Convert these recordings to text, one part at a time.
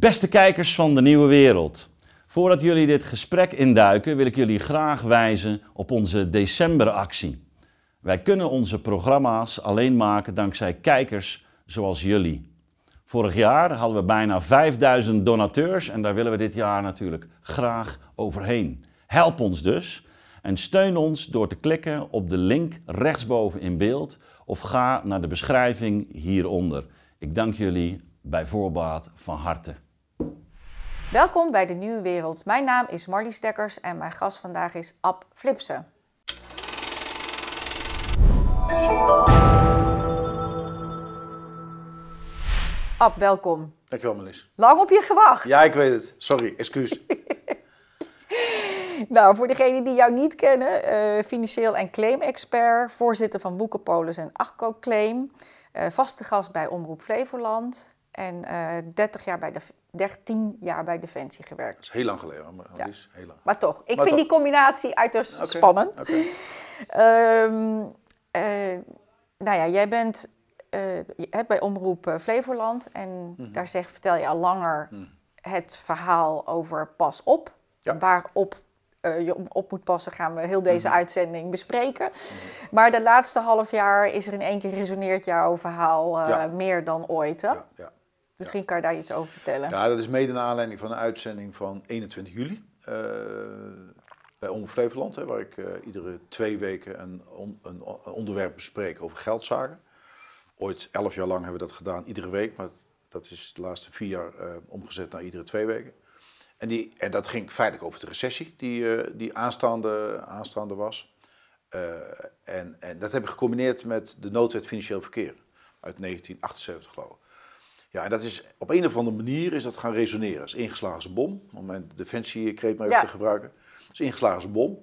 Beste kijkers van de nieuwe wereld. Voordat jullie dit gesprek induiken, wil ik jullie graag wijzen op onze decemberactie. Wij kunnen onze programma's alleen maken dankzij kijkers zoals jullie. Vorig jaar hadden we bijna 5000 donateurs en daar willen we dit jaar natuurlijk graag overheen. Help ons dus en steun ons door te klikken op de link rechtsboven in beeld of ga naar de beschrijving hieronder. Ik dank jullie bij voorbaat van harte. Welkom bij de Nieuwe Wereld. Mijn naam is Marlies Dekkers en mijn gast vandaag is Ab Flipsen. Ab, welkom. Dankjewel, Marlies. Lang op je gewacht. Ja, ik weet het. Sorry, excuus. nou, voor degenen die jou niet kennen, eh, financieel en claim-expert, voorzitter van Boekenpolis en Agco Claim, eh, vaste gast bij Omroep Flevoland en uh, eh, 30 jaar bij de 13 jaar bij Defensie gewerkt. Dat is heel lang geleden, maar, ja. is heel lang. maar toch, ik vind die combinatie uiterst spannend. Oké. Ehm, eh, nou ja, jij bent eh, bij Omroep eh, Flevoland en mhm. daar zeg, vertel je al langer mhm. het verhaal over pas op. Waarop uh, je op moet passen gaan we heel deze mhm. uitzending bespreken. Maar de laatste half jaar is er in één keer resoneert jouw verhaal meer dan ooit. Ja, Misschien kan je daar iets over vertellen. Ja, dat is mede naar aanleiding van een uitzending van 21 juli. Eh, bij Omroep Flevoland, hè, waar ik eh, iedere twee weken een, een, onderwerp bespreek over geldzaken. Ooit elf jaar lang hebben we dat gedaan, iedere week, maar dat is de laatste vier jaar eh, omgezet naar iedere twee weken. En, die, en dat ging feitelijk over de recessie die, die aanstaande, aanstaande was. en, en dat heb ik gecombineerd met de noodwet financieel verkeer uit 1978, geloof ik. Ja, en dat is op een of andere manier is dat gaan resoneren. Dat is ingeslagen bom, om mijn defensiecreet maar even te gebruiken. Dat is ingeslagen bom.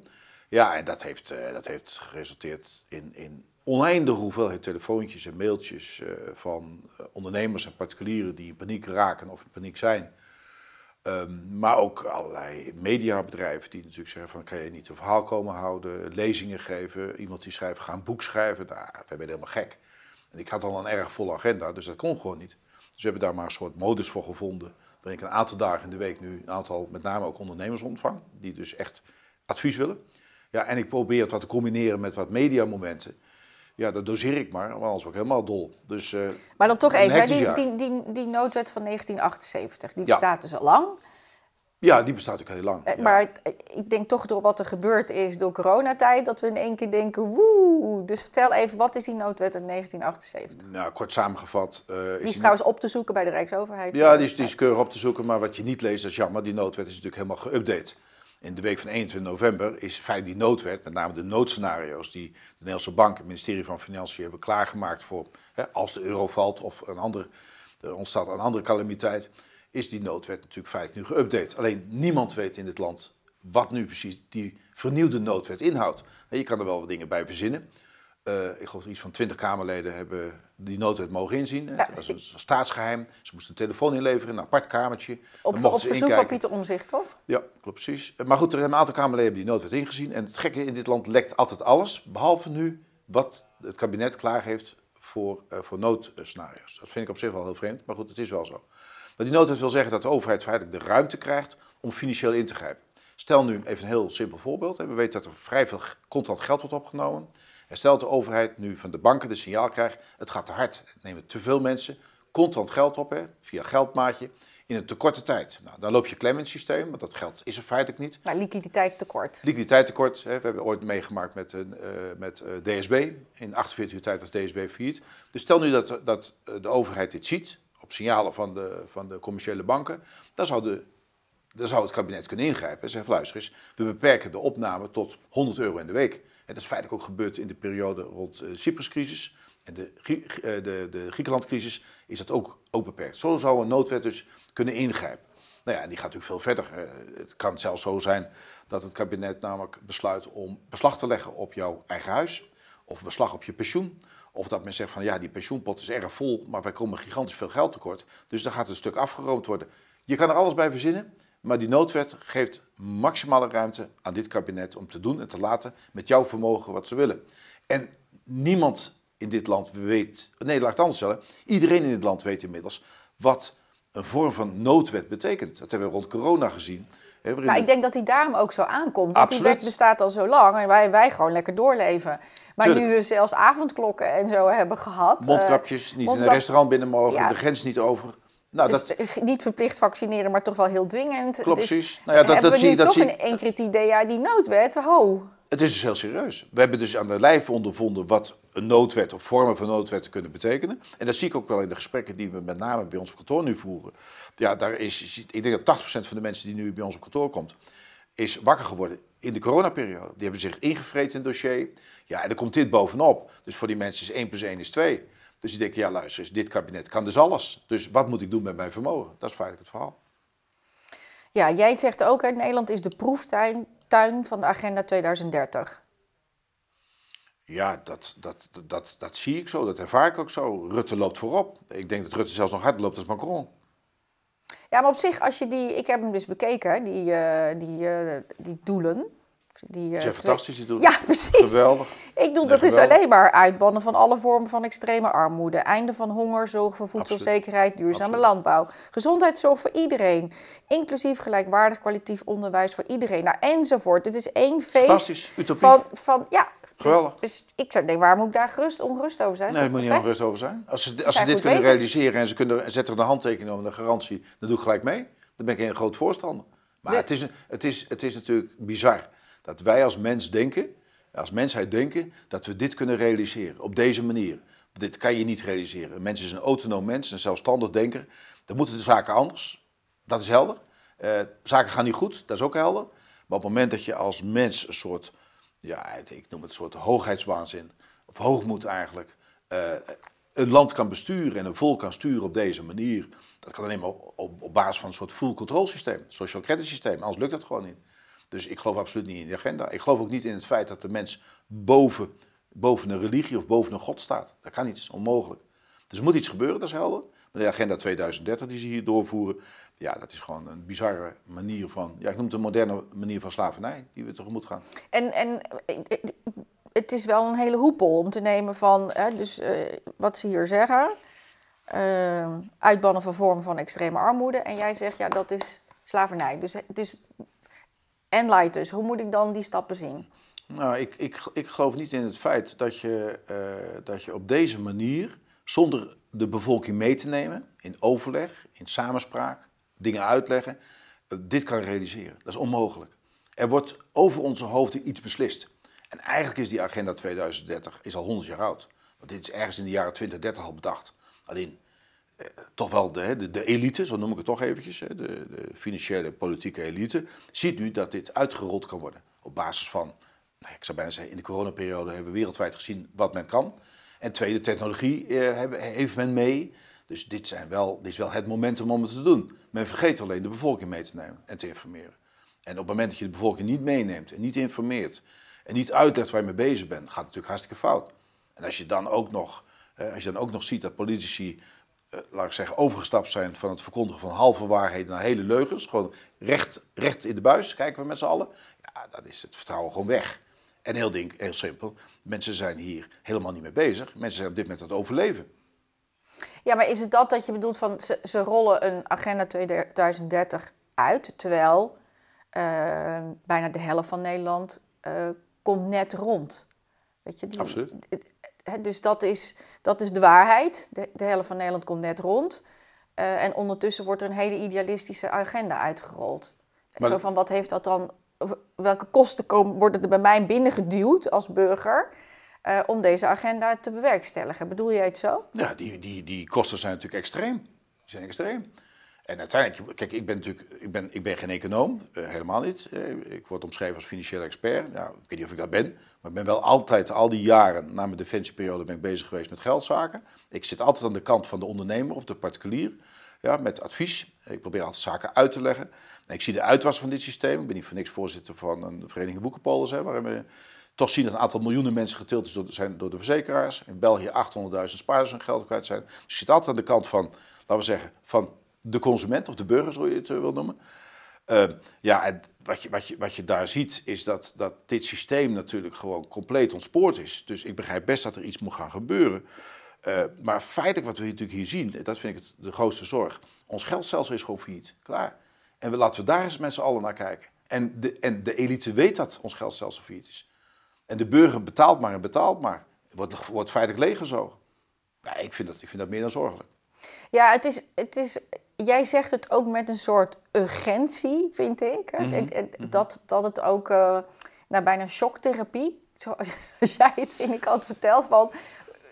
Ja, en dat heeft, eh, dat heeft geresulteerd in, in oneindige hoeveelheid telefoontjes en mailtjes eh, van eh, ondernemers en particulieren die in paniek raken of in paniek zijn. Ehm, maar ook allerlei mediabedrijven die natuurlijk zeggen van kan je niet een verhaal komen houden, lezingen geven, iemand die schrijft, ga een boek schrijven. Nou, wij zijn helemaal gek. En ik had al een erg volle agenda, dus dat kon gewoon niet. Dus we hebben daar maar een soort modus voor gevonden. Waarin ik een aantal dagen in de week nu een aantal, met name ook ondernemers ontvang. Die dus echt advies willen. Ja, en ik probeer het wat te combineren met wat mediamomenten. Ja, dat doseer ik maar, want anders ook helemaal dol. Dus, eh, maar dan toch even, die, die, die, die, noodwet van 1978, die bestaat dus al lang. Ja, die bestaat ook heel lang. Eh, maar ik denk toch door wat er gebeurd is door coronatijd, dat we in één keer denken, woe. Dus vertel even, wat is die noodwet uit 1978? Nou, kort samengevat. Eh, die is, die trouwens niet... op te zoeken bij de Rijksoverheid. Ja, die is, die is keurig op te zoeken, maar wat je niet leest, dat is jammer. Die noodwet is natuurlijk helemaal geüpdate. In de week van 21 november is fijn die noodwet, met name de noodscenario's die de Nederlandse Bank en het ministerie van Financiën hebben klaargemaakt voor hè, als de euro valt of een ander, er ontstaat een andere calamiteit is die noodwet natuurlijk feitelijk nu geüpdate. Alleen niemand weet in dit land wat nu precies die vernieuwde noodwet inhoudt. Je kan er wel wat dingen bij verzinnen. Eh, ik geloof iets van twintig Kamerleden hebben die noodwet mogen inzien. Eh, dat dus was een staatsgeheim. Ze moesten een telefoon inleveren in een apart kamertje. Op, dan mochten op verzoek van Pieter Omzicht, toch? Ja, klopt precies. Eh, maar goed, er zijn een aantal Kamerleden die noodwet ingezien. En het gekke in dit land lekt altijd alles, behalve nu wat het kabinet klaar heeft voor, voor noodscenario's. Dat vind ik op zich wel heel vreemd, maar goed, het is wel zo. Maar die noodwet wil zeggen dat de overheid feitelijk de ruimte krijgt om financieel in te grijpen. Stel nu even een heel simpel voorbeeld. We weten dat er vrij veel contant geld wordt opgenomen. En stel dat de overheid nu van de banken de signaal krijgt, het gaat te hard. Het nemen te veel mensen contant geld op, hè, via geldmaatje, in een te korte tijd. Nou, dan loop je klem in het systeem, want dat geld is er feitelijk niet. Maar nou, liquiditeit tekort. Liquiditeit tekort. Hè. We hebben ooit meegemaakt met, uh, met eh, DSB. In 48 uur tijd was DSB failliet. Dus stel nu dat, dat eh, de overheid dit ziet, op signalen van de, van de commerciële banken, dan zou, de, dan zou het kabinet kunnen ingrijpen en zeggen, luister eens, we beperken de opname tot 100 euro in de week. En dat is feitelijk ook gebeurd in de periode rond eh, de crisis En de, eh, de, de Griekenlandcrisis is dat ook, ook beperkt. Zo zou een noodwet dus kunnen ingrijpen. Nou ja, en die gaat natuurlijk veel verder. Het kan zelfs zo zijn dat het kabinet namelijk besluit om beslag te leggen op jouw eigen huis. Of beslag op je pensioen. Of dat men zegt van ja, die pensioenpot is erg vol, maar wij komen gigantisch veel geld tekort. Dus dan gaat het stuk afgeroomd worden. Je kan er alles bij verzinnen, maar die noodwet geeft maximale ruimte aan dit kabinet om te doen en te laten met jouw vermogen wat ze willen. En niemand in dit land weet, nee, laat het anders stellen, iedereen in dit land weet inmiddels wat een vorm van noodwet betekent. Dat hebben we rond corona gezien. He, nou, ik denk dat hij daarom ook zo aankomt. Want Absoluut. die wet bestaat al zo lang en wij, wij gewoon lekker doorleven. Maar nu we zelfs avondklokken en zo hebben gehad. Eh, Mondkapjes, niet in een restaurant binnen mogen, de grens niet over. Nou, dus eh, niet verplicht vaccineren, maar toch wel heel dwingend. Klopt, dus precies. Dus nou ja, dat, dat we zie, dat toch zie... in één idee, ja, die noodwet, ho het is dus heel serieus. We hebben dus aan de lijf ondervonden wat een noodwet of vormen van noodwetten kunnen betekenen. En dat zie ik ook wel in de gesprekken die we met name bij ons op kantoor nu voeren. Ja, daar is, ik denk dat 80% van de mensen die nu bij ons op kantoor komt, is wakker geworden in de coronaperiode. Die hebben zich ingevreten in het dossier. Ja, en dan komt dit bovenop. Dus voor die mensen is 1 plus 1 is 2. Dus die denken, ja luister eens, dit kabinet kan dus alles. Dus wat moet ik doen met mijn vermogen? Dat is feitelijk het verhaal. Ja, jij zegt ook, hè, Nederland is de proeftuin tuin van de Agenda 2030? Ja, dat, dat, dat, dat zie ik zo, dat ervaar ik ook zo. Rutte loopt voorop. Ik denk dat Rutte zelfs nog harder loopt als Macron. Ja, maar op zich, als je die, ik heb hem dus bekeken, die, eh, die, eh, die doelen. Die, eh, zijn fantastisch, die doen Ja, precies. Geweldig. Ik doe dat is dus alleen maar uitbannen van alle vormen van extreme armoede. Einde van honger, zorg voor voedselzekerheid, duurzame landbouw. Gezondheidszorg voor iedereen. Inclusief gelijkwaardig kwalitatief onderwijs voor iedereen. Nou, enzovoort. Dit is één feest. Fantastisch, utopie. Van, van, ja, Geweldig. Dus, dus ik zou denken, waar moet ik daar gerust, ongerust over zijn? Nee, moet niet ongerust over zijn. Als ze, als ze dit kunnen realiseren en ze kunnen, zetten er een handtekening om de garantie, dan doe ik gelijk mee. Dan ben ik een groot voorstander. Maar het, is, het, is, het is natuurlijk bizar dat wij als mens denken, als mensheid denken, dat we dit kunnen realiseren op deze manier. Dit kan je niet realiseren. Een mens is een autonoom mens, een zelfstandig denker. Dan moeten de zaken anders. Dat is helder. Eh, zaken gaan niet goed, dat is ook helder. Maar op het moment dat je als mens een soort, ja, ik noem het een soort hoogheidswaanzin, of hoogmoed eigenlijk, eh, een land kan besturen en een volk kan sturen op deze manier, dat kan alleen maar op, op basis van een soort full control systeem, social credit systeem, anders lukt dat gewoon niet. Dus ik geloof absoluut niet in de agenda. Ik geloof ook niet in het feit dat de mens boven, boven een religie of boven een god staat. Dat kan niet, dat is onmogelijk. Dus er moet iets gebeuren, dat is helder. Maar de agenda 2030 die ze hier doorvoeren, ja, dat is gewoon een bizarre manier van, ja, ik noem het een moderne manier van slavernij, die we tegemoet gaan. En, en het is wel een hele hoepel om te nemen van, hè, dus eh, wat ze hier zeggen, uh, uitbannen van vormen van extreme armoede. En jij zegt, ja, dat is slavernij. Dus, dus en dus, Hoe moet ik dan die stappen zien? Nou, ik, ik, ik geloof niet in het feit dat je, eh, dat je op deze manier, zonder de bevolking mee te nemen, in overleg, in samenspraak, dingen uitleggen, eh, dit kan realiseren. Dat is onmogelijk. Er wordt over onze hoofden iets beslist. En eigenlijk is die agenda 2030 is al 100 jaar oud. Want dit is ergens in de jaren 2030 al bedacht. Alleen toch wel de, de, de, elite, zo noem ik het toch eventjes, de, de financiële en politieke elite, ziet nu dat dit uitgerold kan worden. Op basis van, nou, ik zou bijna zeggen, in de coronaperiode hebben we wereldwijd gezien wat men kan. En tweede, technologie eh, heeft men mee. Dus dit, zijn wel, dit is wel het momentum om het te doen. Men vergeet alleen de bevolking mee te nemen en te informeren. En op het moment dat je de bevolking niet meeneemt en niet informeert en niet uitlegt waar je mee bezig bent, gaat het natuurlijk hartstikke fout. En als je dan ook nog, eh, als je dan ook nog ziet dat politici eh, laat ik zeggen, overgestapt zijn van het verkondigen van halve waarheden naar hele leugens. Gewoon recht, recht in de buis, kijken we met z'n allen. Ja, dan is het vertrouwen gewoon weg. En heel, ding, heel simpel, mensen zijn hier helemaal niet mee bezig. Mensen zijn op dit moment aan het overleven. Ja, maar is het dat dat je bedoelt van ze, rollen een agenda 2030 uit, terwijl eh, bijna de helft van Nederland uh, komt net rond? Weet je, die, Absoluut dus dat is, dat is de waarheid. De, helft van Nederland komt net rond. Eh, en ondertussen wordt er een hele idealistische agenda uitgerold. Zo van wat heeft dat dan. Welke kosten komen, worden er bij mij binnengeduwd als burger? Eh, om deze agenda te bewerkstelligen. Bedoel jij het zo? Ja, die, die, die kosten zijn natuurlijk extreem. Die zijn extreem. En uiteindelijk, kijk, ik ben natuurlijk ik ben, ik ben geen econoom, eh, helemaal niet. Eh, ik word omschreven als financieel expert. Nou, ik weet niet of ik dat ben, maar ik ben wel altijd, al die jaren na mijn defensieperiode, ben ik bezig geweest met geldzaken. Ik zit altijd aan de kant van de ondernemer of de particulier, ja, met advies. Ik probeer altijd zaken uit te leggen. ik zie de uitwas van dit systeem. Ik ben niet voor niks voorzitter van een vereniging boekenpolis, hè, waarin we toch zien dat een aantal miljoenen mensen getild door, zijn door de verzekeraars. In België 800.000 spaarders hun geld kwijt zijn. Dus ik zit altijd aan de kant van, laten we zeggen, van de consument of de burger, zo je het eh, wil noemen. Ehm, ja, en wat je, wat, je, wat je daar ziet is dat, dat dit systeem natuurlijk gewoon compleet ontspoord is. Dus ik begrijp best dat er iets moet gaan gebeuren. Ehm, maar feitelijk wat we natuurlijk hier zien, dat vind ik de grootste zorg. Ons geldstelsel is gewoon failliet. Klaar. En we, laten we daar eens met z'n allen naar kijken. En de, en de elite weet dat ons geldstelsel failliet is. En de burger betaalt maar en betaalt maar. Wordt, wordt feitelijk leeggezogen. Ja, ik, vind dat, ik vind dat meer dan zorgelijk. Ja, het is, het is jij zegt het ook met een soort urgentie, vind ik. Mhm. Mhm. dat, dat het ook uh, bijna shocktherapie, zoals jij het vind ik altijd vertelt, van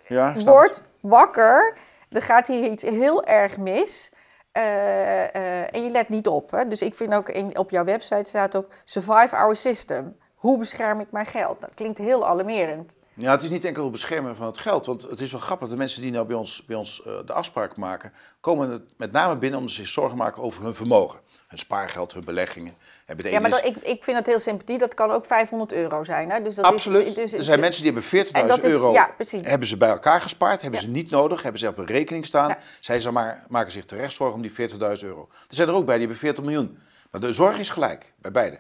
ja, eh, wakker, er gaat hier iets heel erg mis. Eh, en je let niet op. Hè? Dus ik vind ook in, op jouw website staat ook Survive Our System. Hoe bescherm ik mijn geld? Dat klinkt heel alarmerend. Ja, het is niet enkel beschermen van het geld. Want het is wel grappig, de mensen die nou bij ons, bij ons eh, de afspraak maken, komen met name binnen om zich zorgen te maken over hun vermogen. Hun spaargeld, hun beleggingen. ja, maar ik, ik vind dat heel sympathie. Dat kan ook 500 euro zijn. Hè? Dus dat Absoluut. Is, dus- er zijn dus- mensen die hebben 40.000 euro ja, hebben ze bij elkaar gespaard. Hebben ze niet nodig. Hebben ze op een rekening staan. Zij ze maken zich terecht zorgen om die 40.000 euro. Er zijn er ook bij die hebben 40 miljoen. Maar de zorg is gelijk bij beide.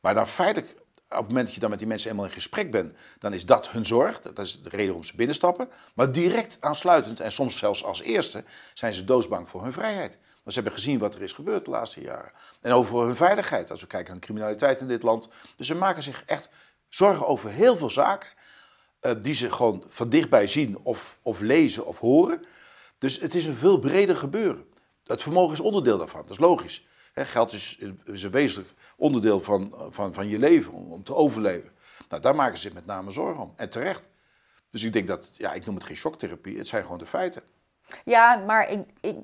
Maar dan feitelijk op het moment dat je dan met die mensen eenmaal in gesprek bent, dan is dat hun zorg. Dat is de reden om ze binnenstappen. Maar direct aansluitend, en soms zelfs als eerste, zijn ze doodsbang voor hun vrijheid. Want ze hebben gezien wat er is gebeurd de laatste jaren. En over hun veiligheid, als we kijken naar criminaliteit in dit land. Dus ze maken zich echt zorgen over heel veel zaken. Eh, die ze gewoon van dichtbij zien of, of lezen of horen. Dus het is een veel breder gebeuren. Het vermogen is onderdeel daarvan, dat is logisch. geld is, is een wezenlijk onderdeel van, van, van je leven, om, te overleven. Nou, daar maken ze zich met name zorgen om. En terecht. Dus ik denk dat, ja, ik noem het geen shocktherapie, het zijn gewoon de feiten. Ja, maar ik, ik,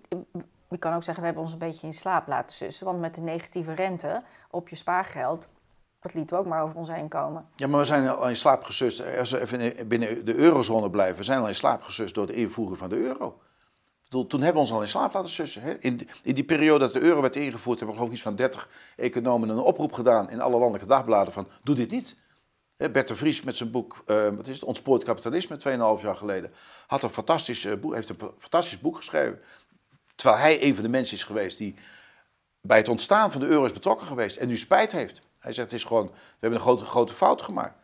ik kan ook zeggen, we hebben ons een beetje in slaap laten sussen. Want met de negatieve rente op je spaargeld, dat lieten we ook maar over ons heen komen. Ja, maar we zijn al in slaap gesust. Als we even binnen de eurozone blijven, we zijn al in slaap gesust door de invoering van de euro toen hebben we ons al in slaap laten sussen. Hè? In, in, die periode dat de euro werd ingevoerd, hebben we geloof ik iets van 30 economen een oproep gedaan in alle landelijke dagbladen van doe dit niet. Bert de Vries met zijn boek, uh, wat is het, Ontspoord Kapitalisme, 2,5 jaar geleden, had een fantastisch, eh, boek, heeft een fantastisch boek geschreven. Terwijl hij een van de mensen is geweest die bij het ontstaan van de euro is betrokken geweest en nu spijt heeft. Hij zegt, het is gewoon, we hebben een grote, grote fout gemaakt.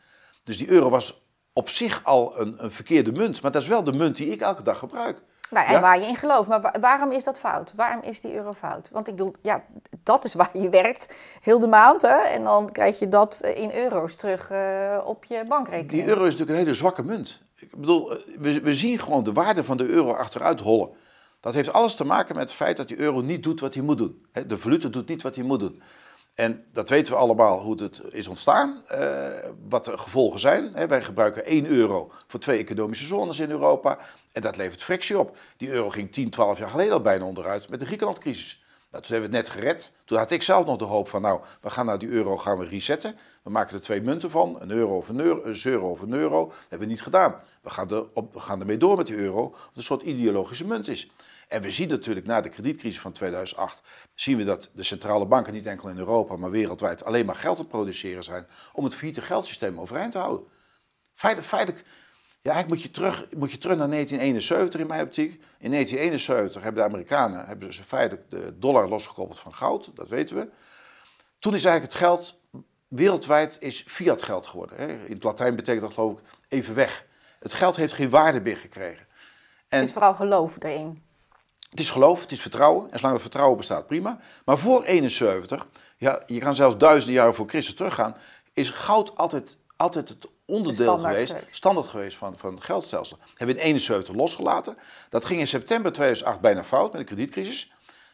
Dus die euro was op zich al een, een verkeerde munt, maar dat is wel de munt die ik elke dag gebruik. Nou, en waar je in gelooft. Maar waarom is dat fout? Waarom is die euro fout? Want ik bedoel, ja, dat is waar je werkt heel de maand. Hè? En dan krijg je dat eh, in euro's terug eh, op je bankrekening. Die euro is natuurlijk een hele zwakke munt. Ik bedoel, eh, we, we zien gewoon de waarde van de euro achteruit hollen. Dat heeft alles te maken met het feit dat die euro niet doet wat hij moet doen. De valuta doet niet wat hij moet doen. En dat weten we allemaal hoe het is ontstaan, eh, wat de gevolgen zijn. Hè. wij gebruiken 1 euro voor twee economische zones in Europa en dat levert frictie op. Die euro ging 10, 12 jaar geleden al bijna onderuit met de Griekenlandcrisis. Nou, toen hebben we het net gered. Toen had ik zelf nog de hoop van, nou, we gaan naar die euro gaan we resetten. We maken er twee munten van, een euro of een euro, een euro of een euro. Dat hebben we niet gedaan. We gaan, er op, we gaan ermee door met die euro, omdat het een soort ideologische munt is. En we zien natuurlijk na de kredietcrisis van 2008, zien we dat de centrale banken niet enkel in Europa, maar wereldwijd alleen maar geld te produceren zijn om het vierde geldsysteem overeind te houden. Feitelijk, ja, eigenlijk moet je, terug, moet je terug naar 1971 in mijn optiek. In 1971 hebben de Amerikanen hebben ze feitelijk de dollar losgekoppeld van goud, dat weten we. Toen is eigenlijk het geld wereldwijd is fiat geld geworden. Hè. In het Latijn betekent dat geloof ik even weg. Het geld heeft geen waarde meer gekregen. En, het is vooral geloof erin. Het is geloof, het is vertrouwen. En zolang dat vertrouwen bestaat, prima. Maar voor 71, ja, je kan zelfs duizenden jaren voor Christus teruggaan, is goud altijd, altijd het onderdeel geweest, standaard geweest van, van het geldstelsel. hebben we in 71 losgelaten. Dat ging in september 2008 bijna fout met de kredietcrisis.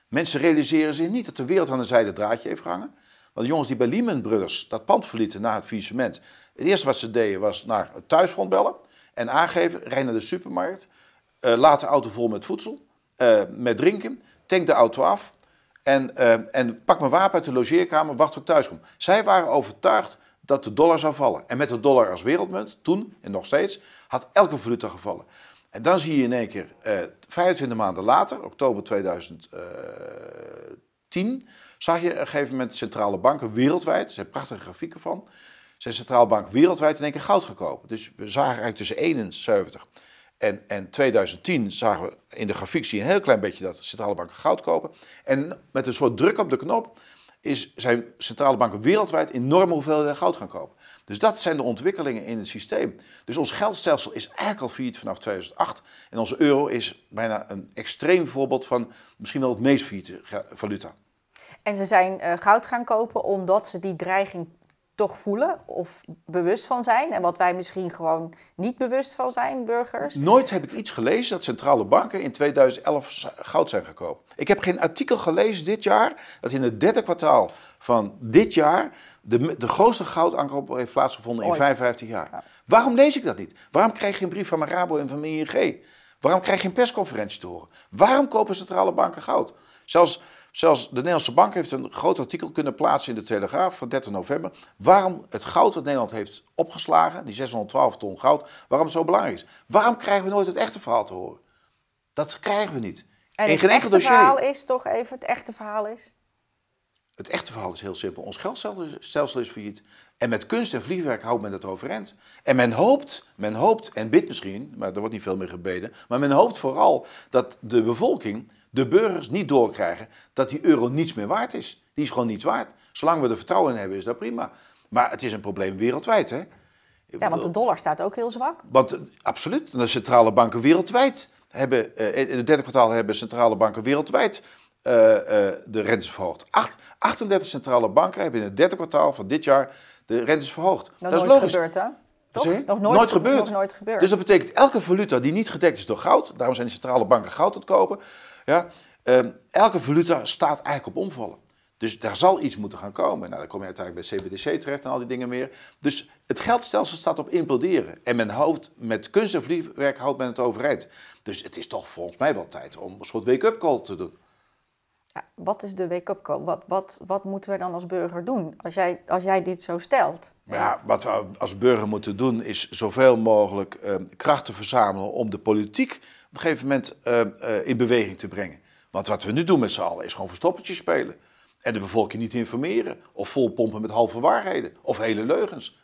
Mensen realiseren zich niet dat de wereld aan een zijde draadje heeft gehangen. Want de jongens die bij Lehman Brothers dat pand verlieten na het faillissement, het eerste wat ze deden was naar het thuisfront bellen en aangeven, rijden naar de supermarkt, uh, laat de auto vol met voedsel. Eh, met drinken, tank de auto af en, eh, en pak mijn wapen uit de logeerkamer, wacht tot ik thuis kom. Zij waren overtuigd dat de dollar zou vallen. En met de dollar als wereldmunt, toen en nog steeds, had elke valuta gevallen. En dan zie je in één keer, uh, eh, 25 maanden later, oktober 2010, zag je op een gegeven moment centrale banken wereldwijd, er zijn prachtige grafieken van, zijn centrale bank wereldwijd in één keer goud gekopen. Dus we zagen eigenlijk tussen 71. en 70. En, en 2010 zagen we in de grafiek zie een heel klein beetje dat centrale banken goud kopen. En met een soort druk op de knop is, zijn centrale banken wereldwijd enorme hoeveelheden goud gaan kopen. Dus dat zijn de ontwikkelingen in het systeem. Dus ons geldstelsel is eigenlijk al failliet vanaf 2008. En onze euro is bijna een extreem voorbeeld van misschien wel het meest fiat valuta. En ze zijn eh, goud gaan kopen omdat ze die dreiging toch voelen of bewust van zijn. En wat wij misschien gewoon niet bewust van zijn, burgers. Nooit heb ik iets gelezen dat centrale banken in 2011 goud zijn gekocht. Ik heb geen artikel gelezen dit jaar dat in het derde kwartaal van dit jaar de, de grootste goudaankoop heeft plaatsgevonden in 55 jaar. Waarom lees ik dat niet? Waarom krijg je geen brief van mijn Rabo en van ING? Waarom krijg je een persconferentie te horen? Waarom kopen centrale banken goud? Zelfs Zelfs de Nederlandse bank heeft een groot artikel kunnen plaatsen in de Telegraaf van 30 november. Waarom het goud dat Nederland heeft opgeslagen, die 612 ton goud, waarom het zo belangrijk is. Waarom krijgen we nooit het echte verhaal te horen? Dat krijgen we niet. En geen enkel dossier. Het verhaal is toch even, het echte verhaal is? Het echte verhaal is heel simpel. Ons geldstelsel is failliet. En met kunst en vliegwerk houdt men het overeind. En men hoopt, men hoopt en bidt misschien, maar er wordt niet veel meer gebeden, maar men hoopt vooral dat de bevolking de burgers niet doorkrijgen dat die euro niets meer waard is. Die is gewoon niets waard. Zolang we er vertrouwen in hebben, is dat prima. Maar het is een probleem wereldwijd, hè? Ja, want de dollar staat ook heel zwak. Want eh, absoluut, de centrale banken wereldwijd hebben, eh, in het derde kwartaal hebben centrale banken wereldwijd eh, de rentes verhoogd. Acht, 38 centrale banken hebben in het derde kwartaal van dit jaar de rentes verhoogd. dat is logisch. Gebeurd, hè? Toch? Nog nooit, gebeurd. Nog nooit gebeurd. Dus dat betekent elke valuta die niet gedekt is door goud, daarom zijn de centrale banken goud aan het kopen, ja? Ehm, elke valuta staat eigenlijk op omvallen. Dus daar zal iets moeten gaan komen. Nou, dan kom je uiteindelijk bij CBDC terecht en al die dingen meer. Dus het geldstelsel staat op imploderen. En men houdt, met kunst en vliegwerk houdt men het overeind. Dus het is toch volgens mij wel tijd om een soort wake-up call te doen. Ja, wat is de wake-up call? Wat, wat, wat moeten we dan als burger doen als jij, als jij dit zo stelt? Ja, wat we als burger moeten doen is zoveel mogelijk eh, krachten verzamelen om de politiek op een gegeven moment eh, eh, in beweging te brengen. Want wat we nu doen met z'n allen is gewoon verstoppertjes spelen. En de bevolking niet informeren. Of volpompen met halve waarheden. Of hele leugens.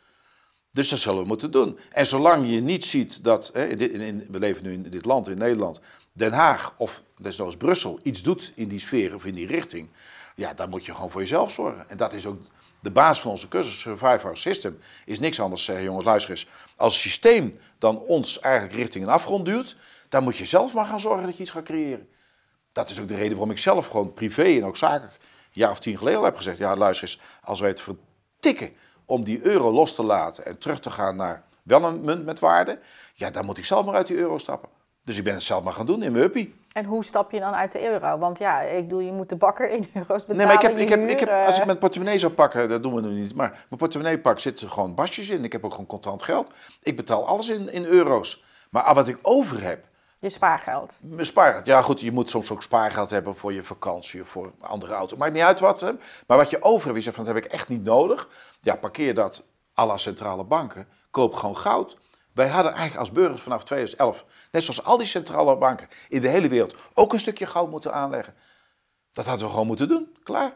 Dus dat zullen we moeten doen. En zolang je niet ziet dat, hè, in, in, we leven nu in dit land, in Nederland, Den Haag of desnoods Brussel iets doet in die sfeer of in die richting, ja, dan moet je gewoon voor jezelf zorgen. En dat is ook de basis van onze cursus, Survive Our System, is niks anders zeggen, jongens, luister eens. Als het systeem dan ons eigenlijk richting een afgrond duwt, dan moet je zelf maar gaan zorgen dat je iets gaat creëren. Dat is ook de reden waarom ik zelf gewoon privé en ook zakelijk een jaar of tien geleden al heb gezegd: ja, luister eens, als wij het vertikken om die euro los te laten en terug te gaan naar wel een munt met waarde, ja, dan moet ik zelf maar uit die euro stappen. Dus ik ben het zelf maar gaan doen in mijn huppy. En hoe stap je dan uit de euro? Want ja, ik bedoel, je moet de bakker in euro's betalen. Nee, maar ik heb, ik heb, ik heb, als ik mijn portemonnee zou pakken, dat doen we nu niet. Maar mijn portemonnee pak zitten gewoon basjes in. Ik heb ook gewoon contant geld. Ik betaal alles in, in euro's. Maar wat ik over heb, je spaargeld. spaargeld. Ja, goed, je moet soms ook spaargeld hebben voor je vakantie of voor andere auto. Maakt niet uit wat. Hè? Maar wat je over hebt, van dat heb ik echt niet nodig. Ja, parkeer dat à la centrale banken. Koop gewoon goud. Wij hadden eigenlijk als burgers vanaf 2011, net zoals al die centrale banken in de hele wereld, ook een stukje goud moeten aanleggen. Dat hadden we gewoon moeten doen. Klaar.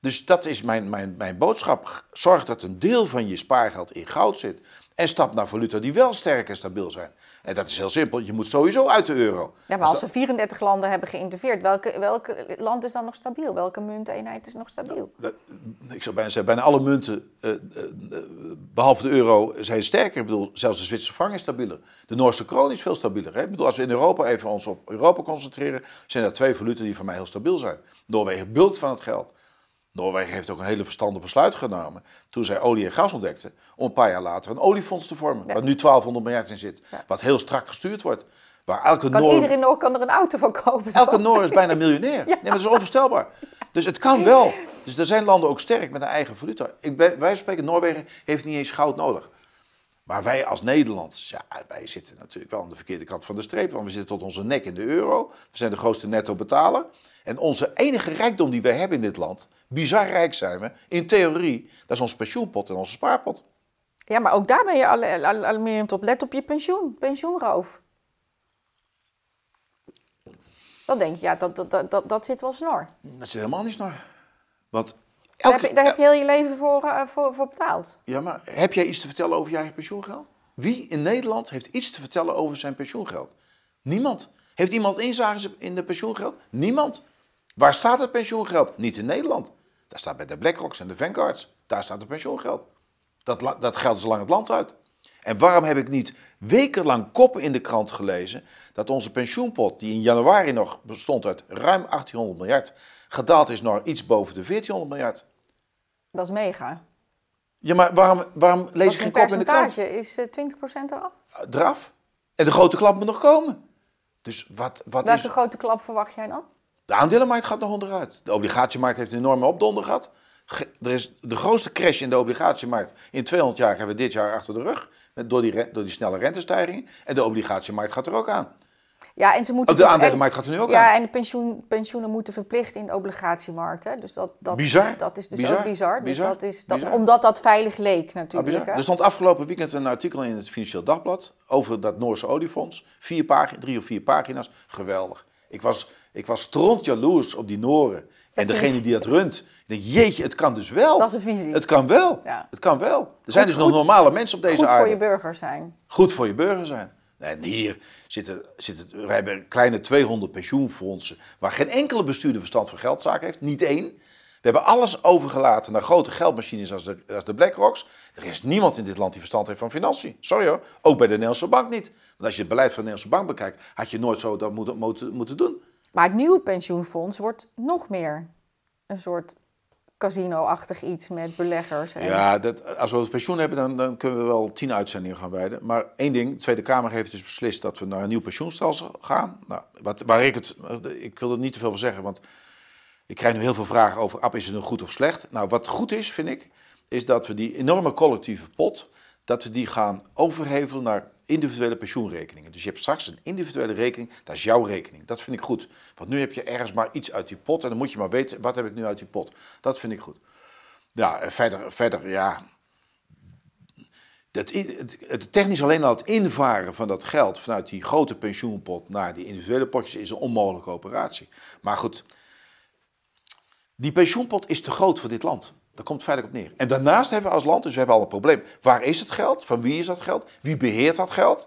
Dus dat is mijn, mijn, mijn boodschap. Zorg dat een deel van je spaargeld in goud zit en stap naar valuta die wel sterk en stabiel zijn. En dat is heel simpel, je moet sowieso uit de euro. Ja, maar als ze 34 landen hebben geïnterveerd, welke, welke land is dan nog stabiel? Welke munteenheid is nog stabiel? Nou, ik zou bijna zeggen, bijna alle munten, eh, eh, eh, behalve de euro, zijn sterker. Ik bedoel, zelfs de Zwitserse frank is stabieler. De Noorse kroon is veel stabieler. Hè? Ik bedoel, als we in Europa even ons op Europa concentreren, zijn er twee valuta die voor mij heel stabiel zijn. Noorwegen bult van het geld. Noorwegen heeft ook een hele verstandig besluit genomen toen zij olie en gas ontdekten, om een paar jaar later een oliefonds te vormen, waar nu 1200 miljard in zit, wat heel strak gestuurd wordt. Waar elke kan Noor... iedereen Noor kan er een auto van kopen. Elke toch? Noor is bijna miljonair. Nee, dat is onvoorstelbaar. Dus het kan wel. Dus er zijn landen ook sterk met een eigen valuta. Ik ben, wij spreken, Noorwegen heeft niet eens goud nodig. Maar wij als Nederlanders, ja, wij zitten natuurlijk wel aan de verkeerde kant van de streep. Want we zitten tot onze nek in de euro. We zijn de grootste netto betaler. En onze enige rijkdom die we hebben in dit land, bizar rijk zijn we, in theorie, dat is ons pensioenpot en onze spaarpot. Ja, maar ook daar ben je alarmerend op. Let op je pensioen, pensioenroof. Dan denk je, ja, dat, dat, dat, dat zit wel snor. Dat zit helemaal niet snor. Want daar, heb je, heb heel je leven eh, voor, voor, betaald. Ja, maar heb jij iets te vertellen over je eigen pensioengeld? Wie in Nederland heeft iets te vertellen over zijn pensioengeld? Niemand. Heeft iemand inzage in de pensioengeld? Niemand. Waar staat het pensioengeld? Niet in Nederland. Daar staat bij de BlackRocks en de Vanguards. Daar staat het pensioengeld. Dat, dat geldt zo lang het land uit. En waarom heb ik niet wekenlang koppen in de krant gelezen dat onze pensioenpot, die in januari nog bestond uit ruim 1800 miljard, gedaald is naar iets boven de 1400 miljard? Dat is mega. Ja, maar waarom, waarom lees je geen kop in de krant? is uh, eh, 20% eraf. Draf. Eh, en de grote klap moet nog komen. Dus wat, wat Welke is... grote klap verwacht jij dan? De aandelenmarkt gaat nog onderuit. De obligatiemarkt heeft een enorme opdonder gehad. Er is de grootste crash in de obligatiemarkt in 200 jaar hebben we dit jaar achter de rug. Door die, door die snelle rentestijgingen. En de obligatiemarkt gaat er ook aan. Ja, en ze moeten. Oh, de aandelenmarkt gaat er nu ook ja, Ja, en de pensioen, pensioenen moeten verplicht in de obligatiemarkt. Hè? Dus dat, dat, bizar. Dat is dus ook bizar. Dus dat is dat, bizar. Omdat dat veilig leek ah, natuurlijk. Er stond afgelopen weekend een artikel in het Financieel Dagblad over dat Noorse oliefonds. Vier pagina's, drie of vier pagina's. Geweldig. Ik was, ik was jaloers op die Noren. En degene die dat runt. Ik denk, jeetje, het kan dus wel. Dat is een visie. Het kan wel. Het kan wel. Er zijn dus nog normale mensen op deze goed aarde. Goed voor je burger zijn. Goed voor je burger zijn. En hier zitten, zitten, we hebben kleine 200 pensioenfondsen waar geen enkele bestuurder verstand van geldzaken heeft, niet één. We hebben alles overgelaten naar grote geldmachines als de, als de BlackRocks. Er is niemand in dit land die verstand heeft van financiën. Sorry hoor, ook bij de Nederlandse Bank niet. Want als je het beleid van de Nederlandse Bank bekijkt, had je nooit zo dat moeten, moeten doen. Maar het nieuwe pensioenfonds wordt nog meer een soort casino-achtig iets met beleggers. En... Ja, dat, als we het pensioen hebben, dan, dan, kunnen we wel tien uitzendingen gaan wijden. Maar één ding, de Tweede Kamer heeft dus beslist dat we naar een nieuw pensioenstelsel gaan. Nou, wat, waar ik het, ik wil er niet te veel van zeggen, want ik krijg nu heel veel vragen over, app is het nu goed of slecht? Nou, wat goed is, vind ik, is dat we die enorme collectieve pot, dat we die gaan overhevelen naar individuele pensioenrekeningen. Dus je hebt straks een individuele rekening, dat is jouw rekening. Dat vind ik goed. Want nu heb je ergens maar iets uit die pot en dan moet je maar weten, wat heb ik nu uit die pot? Dat vind ik goed. Ja, verder, verder ja. Het, het, het, technisch alleen al het invaren van dat geld vanuit die grote pensioenpot naar die individuele potjes is een onmogelijke operatie. Maar goed, die pensioenpot is te groot voor dit land. Daar komt het feitelijk op neer. En daarnaast hebben we als land, dus we hebben al een probleem. Waar is het geld? Van wie is dat geld? Wie beheert dat geld?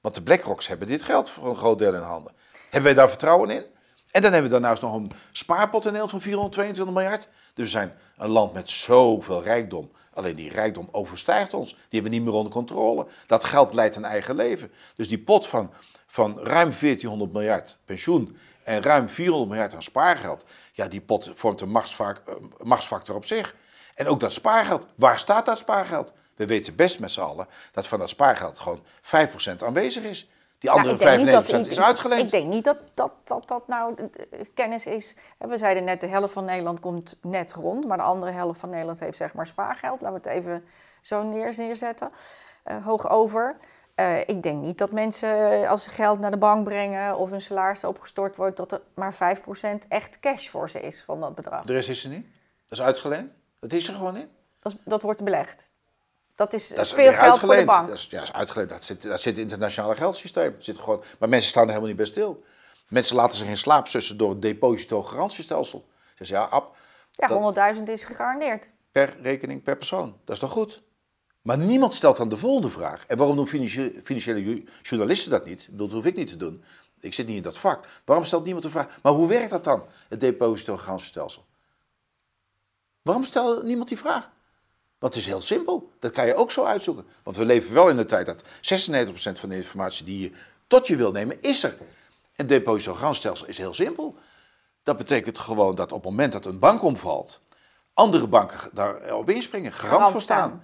Want de BlackRocks hebben dit geld voor een groot deel in handen. Hebben wij daar vertrouwen in? En dan hebben we daarnaast nog een spaarpot in van 422 miljard. Dus we zijn een land met zoveel rijkdom. Alleen die rijkdom overstijgt ons. Die hebben we niet meer onder controle. Dat geld leidt een eigen leven. Dus die pot van, van ruim 1400 miljard pensioen en ruim 400 miljard aan spaargeld. Ja, die pot vormt een eh, machtsfactor op zich. En ook dat spaargeld, waar staat dat spaargeld? We weten best met z'n allen dat van dat spaargeld gewoon 5% aanwezig is. Die andere 95% is uitgeleend. Ik denk niet dat dat, dat, dat nou kennis is. We zeiden net, de helft van Nederland komt net rond. Maar de andere helft van Nederland heeft zeg maar spaargeld. Laten we het even zo neerzetten. Uh, hoog over. Eh, ik denk niet dat mensen eh, als ze geld naar de bank brengen of hun salaris opgestort wordt, dat er maar 5% echt cash voor ze is van dat bedrag. De rest is er niet. Dat is uitgeleend. Dat is er gewoon niet. Dat, dat wordt belegd. Dat is dat speelgeld voor de bank. Dat is, ja, is uitgeleend. Dat zit, dat zit in het internationale geldsysteem. Dat zit gewoon, maar mensen staan er helemaal niet bij stil. Mensen laten zich in slaap zussen door het deposito-garantiestelsel. Dus ja, ab. Ja, 100.000 is gegarandeerd. Per rekening, per persoon. Dat is toch goed? Maar niemand stelt dan de volgende vraag. En waarom doen financiële journalisten dat niet? dat hoef ik niet te doen. Ik zit niet in dat vak. Waarom stelt niemand de vraag? Maar hoe werkt dat dan, het depositogarantiestelsel? Waarom stelt niemand die vraag? Want het is heel simpel. Dat kan je ook zo uitzoeken. Want we leven wel in een tijd dat 96% van de informatie die je tot je wil nemen, is er. En depositogarantiestelsel is heel simpel. Dat betekent gewoon dat op het moment dat een bank omvalt, andere banken daarop inspringen, garant voor staan.